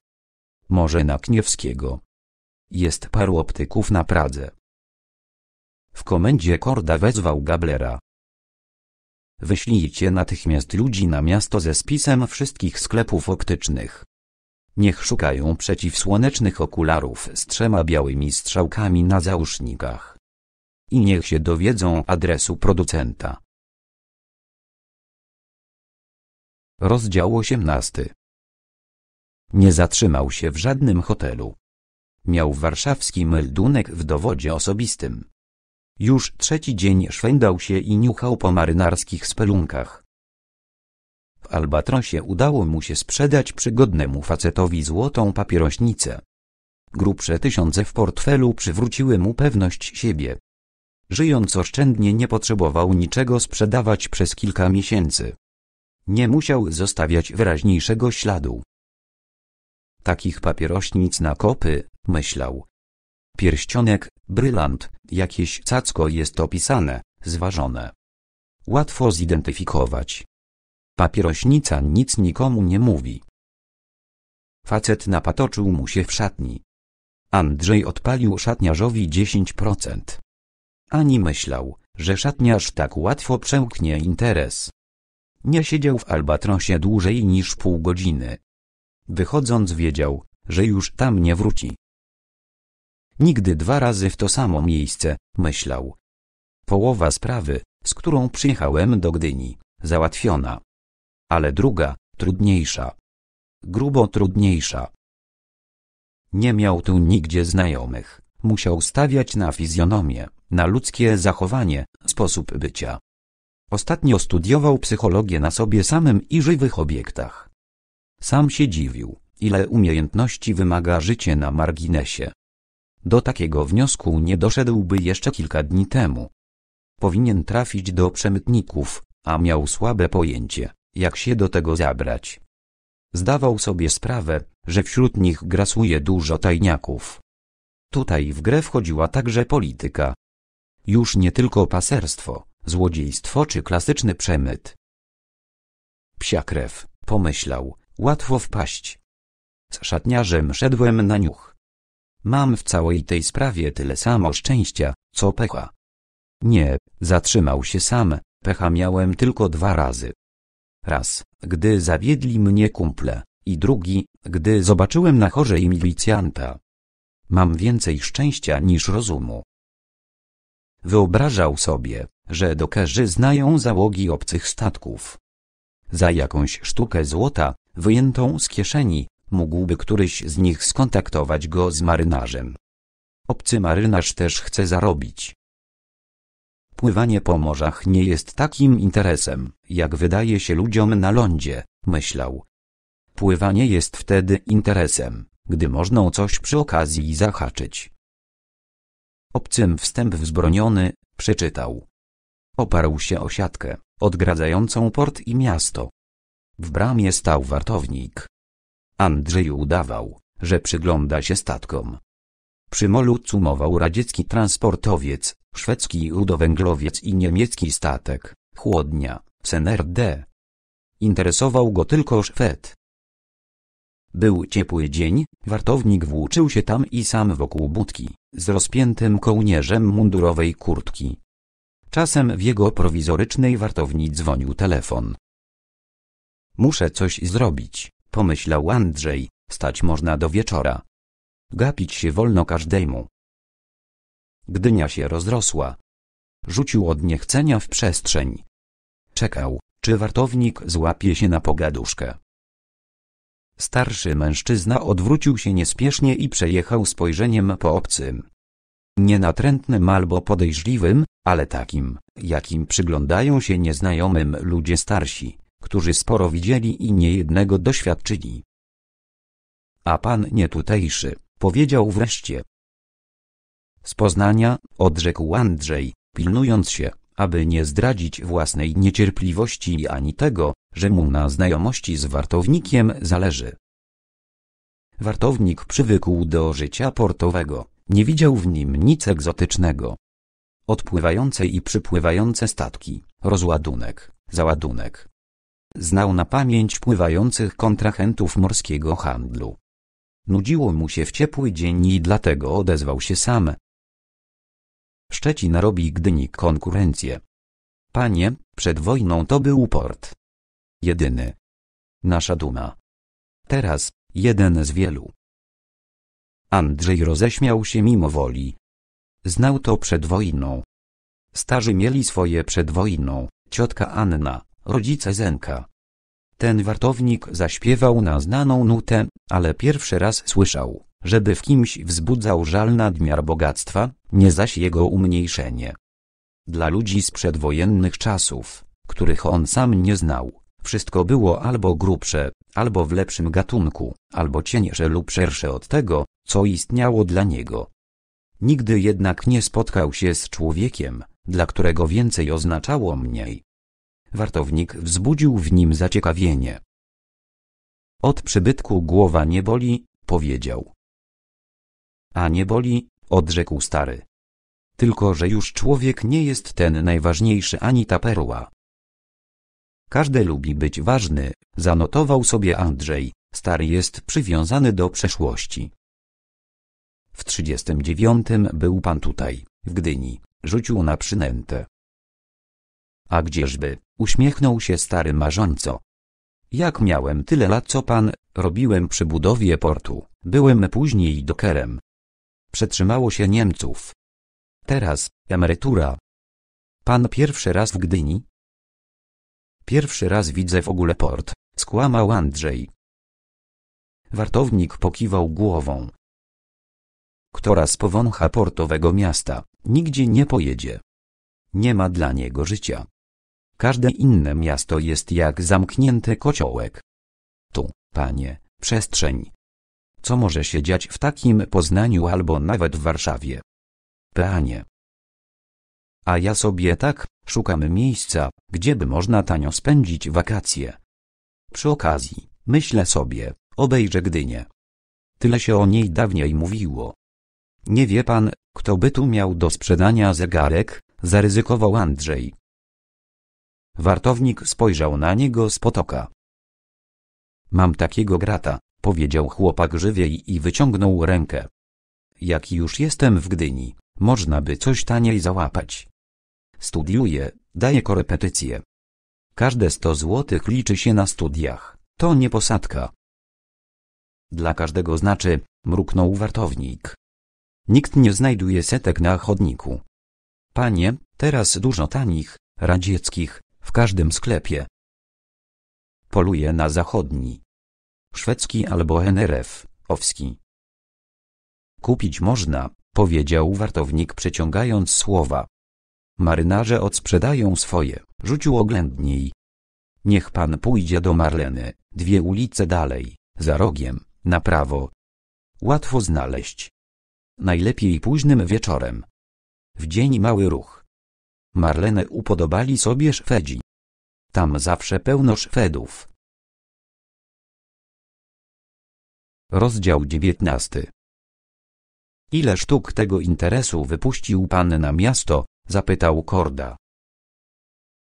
Może na Kniewskiego. Jest paru optyków na Pradze. W komendzie Korda wezwał Gablera. Wyślijcie natychmiast ludzi na miasto ze spisem wszystkich sklepów optycznych. Niech szukają przeciwsłonecznych okularów z trzema białymi strzałkami na zausznikach. I niech się dowiedzą adresu producenta. Rozdział 18. Nie zatrzymał się w żadnym hotelu. Miał warszawski meldunek w dowodzie osobistym. Już trzeci dzień szwendał się i niuchał po marynarskich spelunkach. W Albatrosie udało mu się sprzedać przygodnemu facetowi złotą papierośnicę. Grubsze tysiące w portfelu przywróciły mu pewność siebie. Żyjąc oszczędnie nie potrzebował niczego sprzedawać przez kilka miesięcy. Nie musiał zostawiać wyraźniejszego śladu. Takich papierośnic na kopy, myślał. Pierścionek, brylant, jakieś cacko jest opisane, zważone. Łatwo zidentyfikować. Papierośnica nic nikomu nie mówi. Facet napatoczył mu się w szatni. Andrzej odpalił szatniarzowi 10%. Ani myślał, że szatniarz tak łatwo przełknie interes. Nie siedział w Albatrosie dłużej niż pół godziny. Wychodząc wiedział, że już tam nie wróci. Nigdy dwa razy w to samo miejsce, myślał. Połowa sprawy, z którą przyjechałem do Gdyni, załatwiona. Ale druga, trudniejsza. Grubo trudniejsza. Nie miał tu nigdzie znajomych, musiał stawiać na fizjonomię, na ludzkie zachowanie, sposób bycia. Ostatnio studiował psychologię na sobie samym i żywych obiektach. Sam się dziwił, ile umiejętności wymaga życie na marginesie. Do takiego wniosku nie doszedłby jeszcze kilka dni temu. Powinien trafić do przemytników, a miał słabe pojęcie, jak się do tego zabrać. Zdawał sobie sprawę, że wśród nich grasuje dużo tajniaków. Tutaj w grę wchodziła także polityka. Już nie tylko paserstwo, złodziejstwo czy klasyczny przemyt. Psia krew, pomyślał, łatwo wpaść. Z szatniarzem szedłem na niuch. Mam w całej tej sprawie tyle samo szczęścia, co pecha. Nie, zatrzymał się sam, pecha miałem tylko dwa razy. Raz, gdy zawiedli mnie kumple, i drugi, gdy zobaczyłem na chorze i milicjanta. Mam więcej szczęścia niż rozumu. Wyobrażał sobie, że dokerzy znają załogi obcych statków. Za jakąś sztukę złota, wyjętą z kieszeni, mógłby któryś z nich skontaktować go z marynarzem. Obcy marynarz też chce zarobić. Pływanie po morzach nie jest takim interesem, jak wydaje się ludziom na lądzie, myślał. Pływanie jest wtedy interesem, gdy można coś przy okazji zahaczyć. Obcym wstęp wzbroniony, przeczytał. Oparł się o siatkę, odgradzającą port i miasto. W bramie stał wartownik. Andrzej udawał, że przygląda się statkom. Przy molu cumował radziecki transportowiec, szwedzki rudowęglowiec i niemiecki statek, chłodnia, SNRD. Interesował go tylko Szwed. Był ciepły dzień, wartownik włóczył się tam i sam wokół budki, z rozpiętym kołnierzem mundurowej kurtki, Czasem w jego prowizorycznej wartowni dzwonił telefon. Muszę coś zrobić, pomyślał Andrzej, stać można do wieczora. Gapić się wolno każdemu. Gdynia się rozrosła. Rzucił od niechcenia w przestrzeń. Czekał, czy wartownik złapie się na pogaduszkę. Starszy mężczyzna odwrócił się niespiesznie i przejechał spojrzeniem po obcym nienatrętnym albo podejrzliwym, ale takim, jakim przyglądają się nieznajomym ludzie starsi, którzy sporo widzieli i niejednego doświadczyli. A pan nie tutejszy, powiedział wreszcie. Z Poznania, odrzekł Andrzej, pilnując się, aby nie zdradzić własnej niecierpliwości ani tego, że mu na znajomości z wartownikiem zależy. Wartownik przywykł do życia portowego, nie widział w nim nic egzotycznego. Odpływające i przypływające statki, rozładunek, załadunek. Znał na pamięć pływających kontrahentów morskiego handlu. Nudziło mu się w ciepły dzień i dlatego odezwał się sam. Szczecin robi Gdyni konkurencję. Panie, przed wojną to był port. Jedyny. Nasza duma. Teraz, jeden z wielu. Andrzej roześmiał się mimo woli. Znał to przed wojną. Starzy mieli swoje przed wojną, ciotka Anna, rodzice Zenka. Ten wartownik zaśpiewał na znaną nutę, ale pierwszy raz słyszał, żeby w kimś wzbudzał żal nadmiar bogactwa, nie zaś jego umniejszenie. Dla ludzi z przedwojennych czasów, których on sam nie znał, wszystko było albo grubsze, albo w lepszym gatunku, albo cieńsze lub szersze od tego, co istniało dla niego. Nigdy jednak nie spotkał się z człowiekiem, dla którego więcej oznaczało mniej. Wartownik wzbudził w nim zaciekawienie. Od przybytku głowa nie boli, powiedział. A nie boli, odrzekł stary. Tylko, że już człowiek nie jest ten najważniejszy ani ta perła. Każdy lubi być ważny, zanotował sobie Andrzej, stary jest przywiązany do przeszłości. W trzydziestym dziewiątym był pan tutaj, w Gdyni, rzucił na przynętę. A gdzieżby, uśmiechnął się stary marząco. Jak miałem tyle lat co pan, robiłem przy budowie portu, byłem później dokerem. Przetrzymało się Niemców. Teraz, emerytura. Pan pierwszy raz w Gdyni? Pierwszy raz widzę w ogóle port, skłamał Andrzej. Wartownik pokiwał głową. Kto raz powącha portowego miasta, nigdzie nie pojedzie. Nie ma dla niego życia. Każde inne miasto jest jak zamknięty kociołek. Tu, panie, przestrzeń. Co może się dziać w takim Poznaniu albo nawet w Warszawie? Panie. A ja sobie tak, szukam miejsca, gdzieby można tanio spędzić wakacje. Przy okazji, myślę sobie, obejrzę Gdynię. Tyle się o niej dawniej mówiło. Nie wie pan, kto by tu miał do sprzedania zegarek, zaryzykował Andrzej. Wartownik spojrzał na niego z potoka. Mam takiego grata, powiedział chłopak żywiej i wyciągnął rękę. Jak już jestem w Gdyni, można by coś taniej załapać. Studiuję, daję korepetycje. Każde sto złotych liczy się na studiach, to nie posadka. Dla każdego znaczy, mruknął wartownik, Nikt nie znajduje setek na chodniku. Panie, teraz dużo tanich, radzieckich, w każdym sklepie. Poluje na zachodni. Szwedzki albo NRF, owski. Kupić można, powiedział wartownik przeciągając słowa. Marynarze odsprzedają swoje, rzucił oględniej. Niech pan pójdzie do Marleny, dwie ulice dalej, za rogiem, na prawo. Łatwo znaleźć najlepiej późnym wieczorem. W dzień mały ruch. Marlene upodobali sobie Szwedzi. Tam zawsze pełno Szwedów. Rozdział 19 Ile sztuk tego interesu wypuścił pan na miasto? zapytał Korda.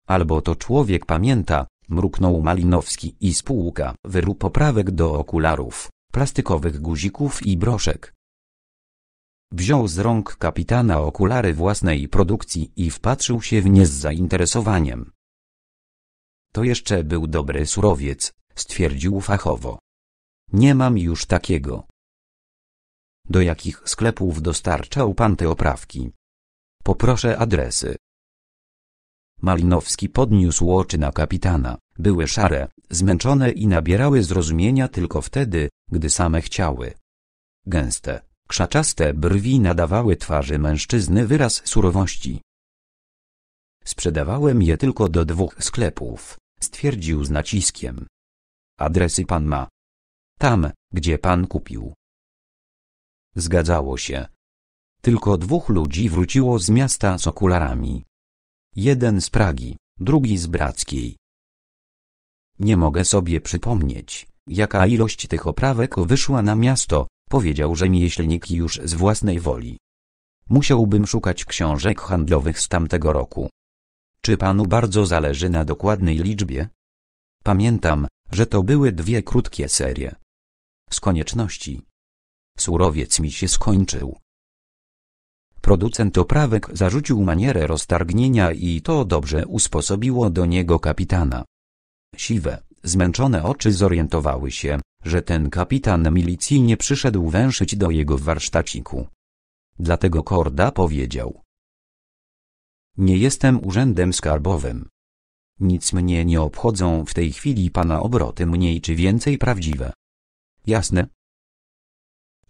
Albo to człowiek pamięta, mruknął Malinowski i spółka wyrób poprawek do okularów, plastikowych guzików i broszek. Wziął z rąk kapitana okulary własnej produkcji i wpatrzył się w nie z zainteresowaniem. To jeszcze był dobry surowiec, stwierdził fachowo. Nie mam już takiego. Do jakich sklepów dostarczał pan te oprawki? Poproszę adresy. Malinowski podniósł oczy na kapitana. Były szare, zmęczone i nabierały zrozumienia tylko wtedy, gdy same chciały. Gęste, Krzaczaste brwi nadawały twarzy mężczyzny wyraz surowości. Sprzedawałem je tylko do dwóch sklepów, stwierdził z naciskiem. Adresy pan ma. Tam, gdzie pan kupił. Zgadzało się. Tylko dwóch ludzi wróciło z miasta z okularami. Jeden z Pragi, drugi z Brackiej. Nie mogę sobie przypomnieć, jaka ilość tych oprawek wyszła na miasto, Powiedział, że już z własnej woli. Musiałbym szukać książek handlowych z tamtego roku. Czy panu bardzo zależy na dokładnej liczbie? Pamiętam, że to były dwie krótkie serie. Z konieczności. Surowiec mi się skończył. Producent oprawek zarzucił manierę roztargnienia i to dobrze usposobiło do niego kapitana. Siwe, zmęczone oczy zorientowały się, że ten kapitan milicji nie przyszedł węszyć do jego warsztaciku. Dlatego Korda powiedział. Nie jestem urzędem skarbowym. Nic mnie nie obchodzą w tej chwili pana obroty mniej czy więcej prawdziwe. Jasne?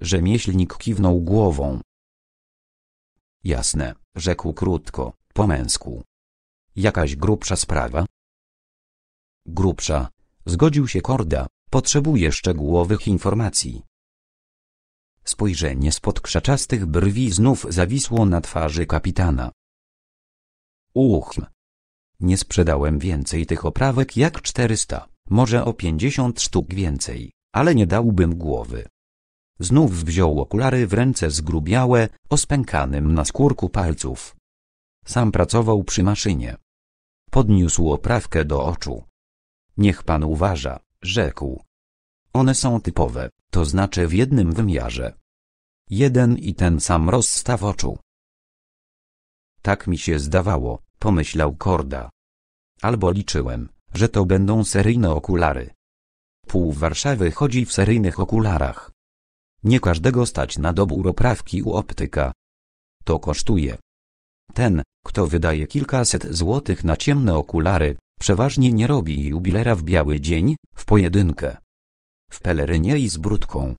Rzemieślnik kiwnął głową. Jasne, rzekł krótko, po męsku. Jakaś grubsza sprawa? Grubsza, zgodził się Korda. Potrzebuję szczegółowych informacji. Spojrzenie spod krzaczastych brwi znów zawisło na twarzy kapitana. Uchm. Nie sprzedałem więcej tych oprawek jak 400, może o 50 sztuk więcej, ale nie dałbym głowy. Znów wziął okulary w ręce zgrubiałe, o spękanym na skórku palców. Sam pracował przy maszynie. Podniósł oprawkę do oczu. Niech pan uważa rzekł. One są typowe, to znaczy w jednym wymiarze. Jeden i ten sam rozstaw oczu. Tak mi się zdawało, pomyślał Korda. Albo liczyłem, że to będą seryjne okulary. Pół Warszawy chodzi w seryjnych okularach. Nie każdego stać na dobór oprawki u optyka. To kosztuje. Ten, kto wydaje kilkaset złotych na ciemne okulary, Przeważnie nie robi jubilera w biały dzień, w pojedynkę. W pelerynie i z brudką.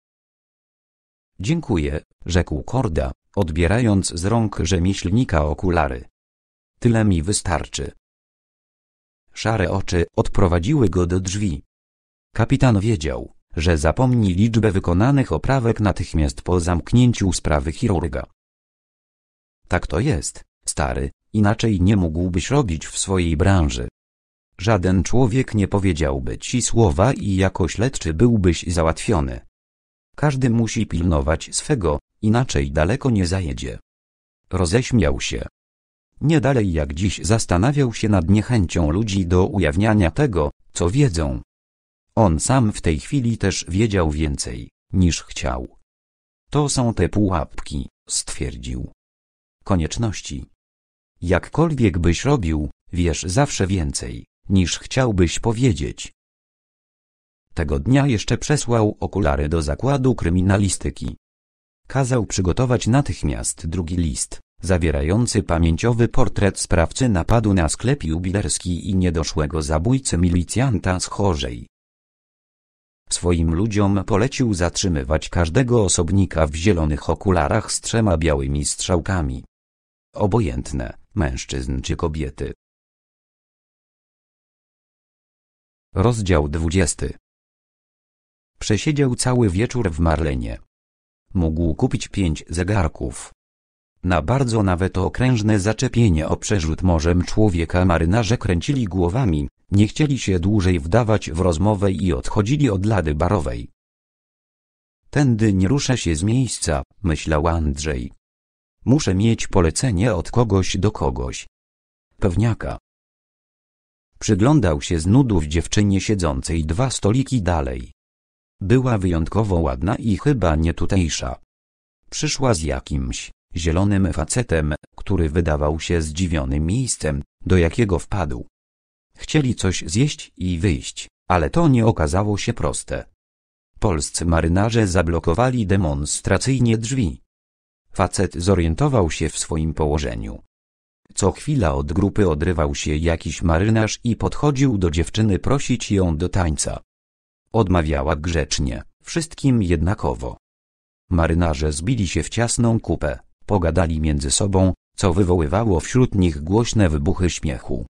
Dziękuję, rzekł Korda, odbierając z rąk rzemieślnika okulary. Tyle mi wystarczy. Szare oczy odprowadziły go do drzwi. Kapitan wiedział, że zapomni liczbę wykonanych oprawek natychmiast po zamknięciu sprawy chirurga. Tak to jest, stary, inaczej nie mógłbyś robić w swojej branży. Żaden człowiek nie powiedziałby ci słowa i jako śledczy byłbyś załatwiony. Każdy musi pilnować swego, inaczej daleko nie zajedzie. Roześmiał się. Nie dalej jak dziś zastanawiał się nad niechęcią ludzi do ujawniania tego, co wiedzą. On sam w tej chwili też wiedział więcej, niż chciał. To są te pułapki, stwierdził. Konieczności. Jakkolwiek byś robił, wiesz zawsze więcej niż chciałbyś powiedzieć. Tego dnia jeszcze przesłał okulary do zakładu kryminalistyki. Kazał przygotować natychmiast drugi list, zawierający pamięciowy portret sprawcy napadu na sklep jubilerski i niedoszłego zabójcy milicjanta z Chorzej. Swoim ludziom polecił zatrzymywać każdego osobnika w zielonych okularach z trzema białymi strzałkami. Obojętne, mężczyzn czy kobiety, Rozdział 20. Przesiedział cały wieczór w Marlenie. Mógł kupić pięć zegarków. Na bardzo nawet okrężne zaczepienie o przerzut morzem człowieka marynarze kręcili głowami, nie chcieli się dłużej wdawać w rozmowę i odchodzili od lady barowej. Tędy nie ruszę się z miejsca, myślał Andrzej. Muszę mieć polecenie od kogoś do kogoś. Pewniaka. Przyglądał się z nudów dziewczynie siedzącej dwa stoliki dalej. Była wyjątkowo ładna i chyba nie tutejsza. Przyszła z jakimś zielonym facetem, który wydawał się zdziwionym miejscem, do jakiego wpadł. Chcieli coś zjeść i wyjść, ale to nie okazało się proste. Polscy marynarze zablokowali demonstracyjnie drzwi. Facet zorientował się w swoim położeniu co chwila od grupy odrywał się jakiś marynarz i podchodził do dziewczyny prosić ją do tańca. Odmawiała grzecznie, wszystkim jednakowo. Marynarze zbili się w ciasną kupę, pogadali między sobą, co wywoływało wśród nich głośne wybuchy śmiechu.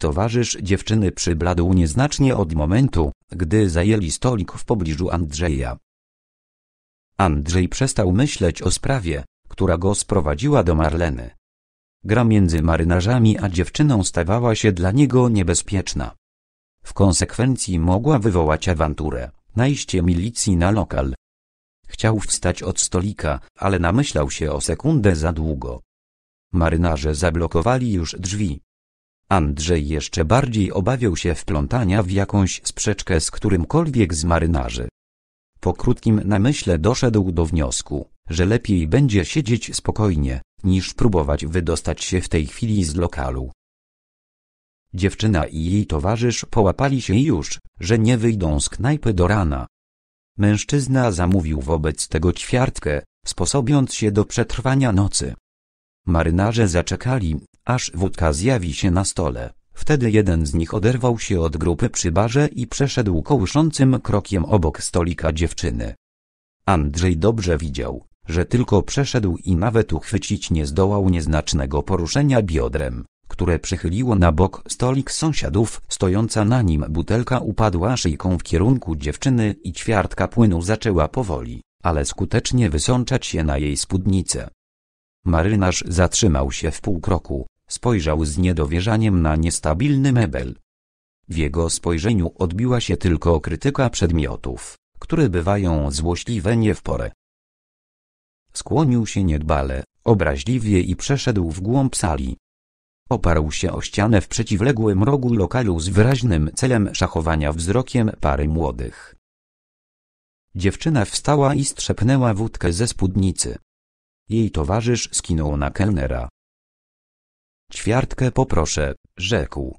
Towarzysz dziewczyny przybladł nieznacznie od momentu, gdy zajęli stolik w pobliżu Andrzeja. Andrzej przestał myśleć o sprawie, która go sprowadziła do Marleny. Gra między marynarzami a dziewczyną stawała się dla niego niebezpieczna. W konsekwencji mogła wywołać awanturę, najście milicji na lokal. Chciał wstać od stolika, ale namyślał się o sekundę za długo. Marynarze zablokowali już drzwi. Andrzej jeszcze bardziej obawiał się wplątania w jakąś sprzeczkę z którymkolwiek z marynarzy. Po krótkim namyśle doszedł do wniosku, że lepiej będzie siedzieć spokojnie, niż próbować wydostać się w tej chwili z lokalu. Dziewczyna i jej towarzysz połapali się już, że nie wyjdą z knajpy do rana. Mężczyzna zamówił wobec tego ćwiartkę, sposobiąc się do przetrwania nocy. Marynarze zaczekali, aż wódka zjawi się na stole. Wtedy jeden z nich oderwał się od grupy przy barze i przeszedł kołyszącym krokiem obok stolika dziewczyny. Andrzej dobrze widział, że tylko przeszedł i nawet uchwycić nie zdołał nieznacznego poruszenia biodrem, które przychyliło na bok stolik sąsiadów. Stojąca na nim butelka upadła szyjką w kierunku dziewczyny i ćwiartka płynu zaczęła powoli, ale skutecznie wysączać się na jej spódnicę. Marynarz zatrzymał się w pół kroku, spojrzał z niedowierzaniem na niestabilny mebel. W jego spojrzeniu odbiła się tylko krytyka przedmiotów, które bywają złośliwe nie w porę. Skłonił się niedbale, obraźliwie i przeszedł w głąb sali. Oparł się o ścianę w przeciwległym rogu lokalu z wyraźnym celem szachowania wzrokiem pary młodych. Dziewczyna wstała i strzepnęła wódkę ze spódnicy. Jej towarzysz skinął na kelnera. Ćwiartkę poproszę, rzekł.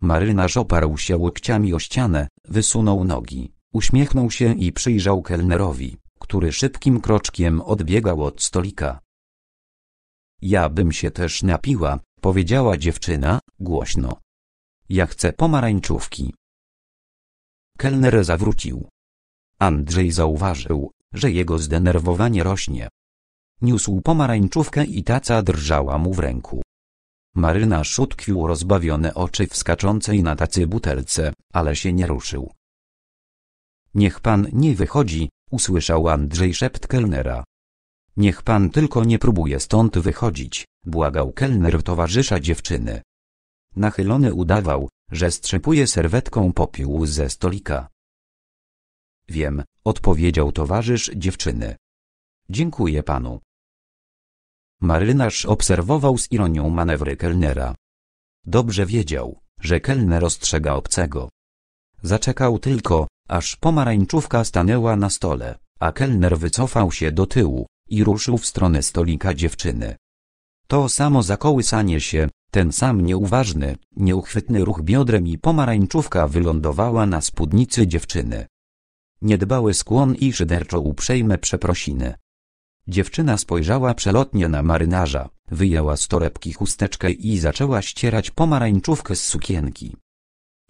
Marynarz oparł się łokciami o ścianę, wysunął nogi, uśmiechnął się i przyjrzał kelnerowi który szybkim kroczkiem odbiegał od stolika. Ja bym się też napiła, powiedziała dziewczyna, głośno. Ja chcę pomarańczówki. Kelner zawrócił. Andrzej zauważył, że jego zdenerwowanie rośnie. Niósł pomarańczówkę i taca drżała mu w ręku. Marynarz utkwił rozbawione oczy w skaczącej na tacy butelce, ale się nie ruszył. Niech pan nie wychodzi, usłyszał Andrzej szept kelnera. Niech pan tylko nie próbuje stąd wychodzić, błagał kelner towarzysza dziewczyny. Nachylony udawał, że strzepuje serwetką popiół ze stolika. Wiem, odpowiedział towarzysz dziewczyny. Dziękuję panu. Marynarz obserwował z ironią manewry kelnera. Dobrze wiedział, że kelner ostrzega obcego. Zaczekał tylko, aż pomarańczówka stanęła na stole, a kelner wycofał się do tyłu i ruszył w stronę stolika dziewczyny. To samo zakołysanie się, ten sam nieuważny, nieuchwytny ruch biodrem i pomarańczówka wylądowała na spódnicy dziewczyny. Niedbały skłon i szyderczo uprzejme przeprosiny. Dziewczyna spojrzała przelotnie na marynarza, wyjęła z torebki chusteczkę i zaczęła ścierać pomarańczówkę z sukienki.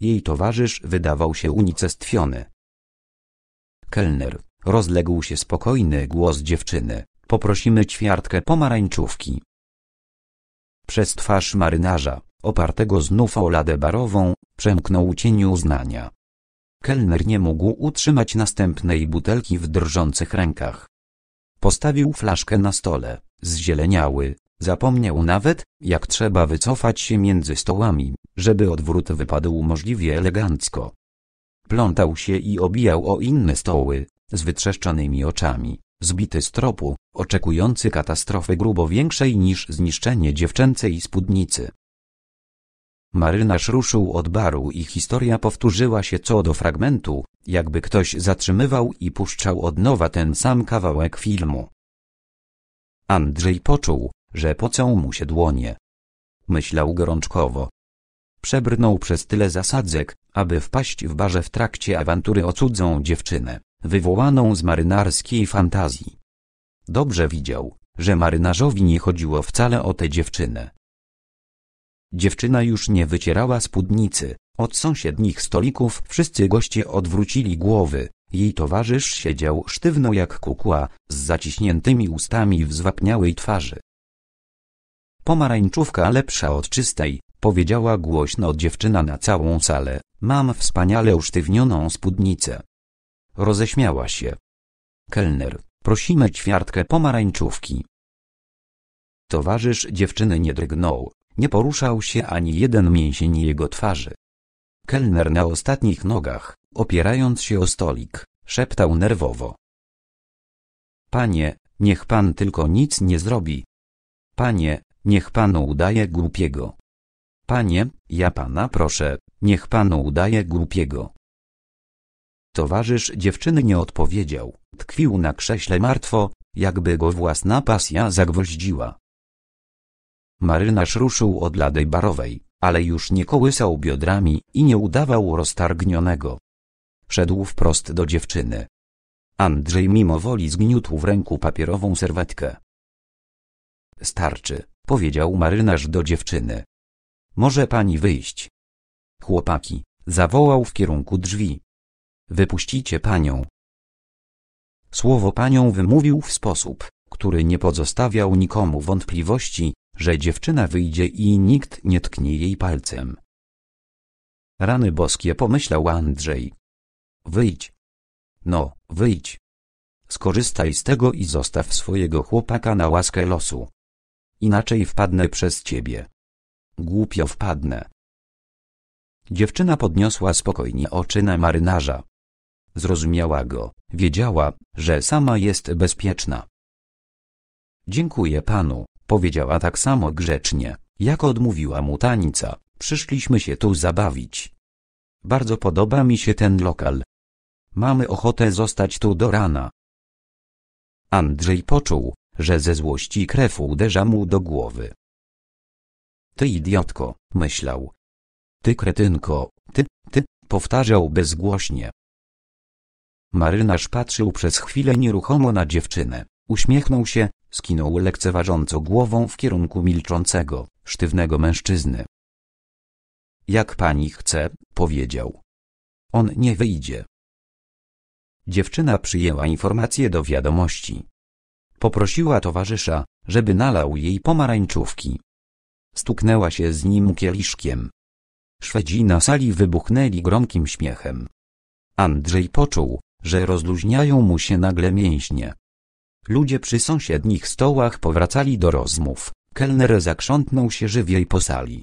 Jej towarzysz wydawał się unicestwiony. Kelner, rozległ się spokojny głos dziewczyny, poprosimy ćwiartkę pomarańczówki. Przez twarz marynarza, opartego znów o ladę barową, przemknął cień uznania. Kelner nie mógł utrzymać następnej butelki w drżących rękach. Postawił flaszkę na stole, zzieleniały, Zapomniał nawet, jak trzeba wycofać się między stołami, żeby odwrót wypadł możliwie elegancko. Plątał się i obijał o inne stoły, z wytrzeszczonymi oczami, zbity z tropu, oczekujący katastrofy grubo większej niż zniszczenie dziewczęcej spódnicy. Marynarz ruszył od baru i historia powtórzyła się co do fragmentu, jakby ktoś zatrzymywał i puszczał od nowa ten sam kawałek filmu. Andrzej poczuł, że pocą mu się dłonie. Myślał gorączkowo. Przebrnął przez tyle zasadzek, aby wpaść w barze w trakcie awantury o cudzą dziewczynę, wywołaną z marynarskiej fantazji. Dobrze widział, że marynarzowi nie chodziło wcale o tę dziewczynę. Dziewczyna już nie wycierała spódnicy, od sąsiednich stolików wszyscy goście odwrócili głowy, jej towarzysz siedział sztywno jak kukła, z zaciśniętymi ustami w zwapniałej twarzy. Pomarańczówka lepsza od czystej, powiedziała głośno dziewczyna na całą salę. Mam wspaniale usztywnioną spódnicę. Roześmiała się. Kelner, prosimy ćwiartkę pomarańczówki. Towarzysz dziewczyny nie drgnął, nie poruszał się ani jeden mięsień jego twarzy. Kelner na ostatnich nogach, opierając się o stolik, szeptał nerwowo. Panie, niech pan tylko nic nie zrobi. Panie, Niech panu udaje głupiego. Panie, ja pana proszę, niech panu udaje głupiego. Towarzysz dziewczyny nie odpowiedział, tkwił na krześle martwo, jakby go własna pasja zagwoździła. Marynarz ruszył od ladej barowej, ale już nie kołysał biodrami i nie udawał roztargnionego. Szedł wprost do dziewczyny. Andrzej mimowoli zgniótł w ręku papierową serwetkę. Starczy powiedział marynarz do dziewczyny. Może pani wyjść. Chłopaki, zawołał w kierunku drzwi. Wypuścicie panią. Słowo panią wymówił w sposób, który nie pozostawiał nikomu wątpliwości, że dziewczyna wyjdzie i nikt nie tknie jej palcem. Rany boskie pomyślał Andrzej. Wyjdź. No, wyjdź. Skorzystaj z tego i zostaw swojego chłopaka na łaskę losu inaczej wpadnę przez ciebie. Głupio wpadnę. Dziewczyna podniosła spokojnie oczy na marynarza. Zrozumiała go, wiedziała, że sama jest bezpieczna. Dziękuję panu, powiedziała tak samo grzecznie, jak odmówiła mu tanica, przyszliśmy się tu zabawić. Bardzo podoba mi się ten lokal. Mamy ochotę zostać tu do rana. Andrzej poczuł, że ze złości krew uderza mu do głowy. Ty idiotko, myślał. Ty kretynko, ty, ty, powtarzał bezgłośnie. Marynarz patrzył przez chwilę nieruchomo na dziewczynę, uśmiechnął się, skinął lekceważąco głową w kierunku milczącego, sztywnego mężczyzny. Jak pani chce, powiedział. On nie wyjdzie. Dziewczyna przyjęła informację do wiadomości. Poprosiła towarzysza, żeby nalał jej pomarańczówki. Stuknęła się z nim kieliszkiem. Szwedzi na sali wybuchnęli gromkim śmiechem. Andrzej poczuł, że rozluźniają mu się nagle mięśnie. Ludzie przy sąsiednich stołach powracali do rozmów, kelner zakrzątnął się żywiej po sali.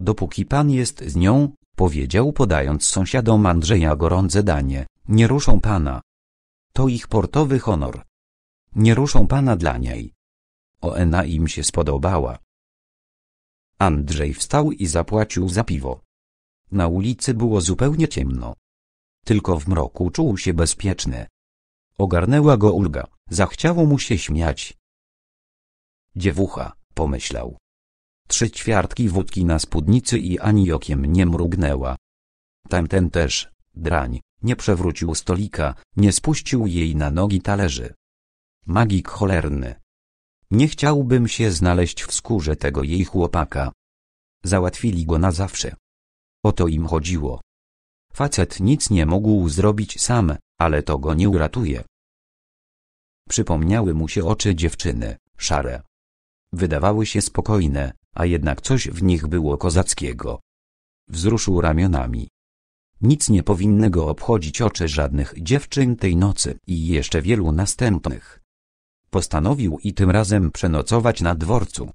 Dopóki pan jest z nią, powiedział podając sąsiadom Andrzeja gorące danie, nie ruszą pana. To ich portowy honor nie ruszą pana dla niej. Oena im się spodobała. Andrzej wstał i zapłacił za piwo. Na ulicy było zupełnie ciemno. Tylko w mroku czuł się bezpieczny. Ogarnęła go ulga, zachciało mu się śmiać. Dziewucha, pomyślał. Trzy ćwiartki wódki na spódnicy i ani okiem nie mrugnęła. Tamten też, drań, nie przewrócił stolika, nie spuścił jej na nogi talerzy. Magik cholerny. Nie chciałbym się znaleźć w skórze tego jej chłopaka. Załatwili go na zawsze. O to im chodziło. Facet nic nie mógł zrobić sam, ale to go nie uratuje. Przypomniały mu się oczy dziewczyny, szare. Wydawały się spokojne, a jednak coś w nich było kozackiego. Wzruszył ramionami. Nic nie powinno go obchodzić oczy żadnych dziewczyn tej nocy i jeszcze wielu następnych. Postanowił i tym razem przenocować na dworcu.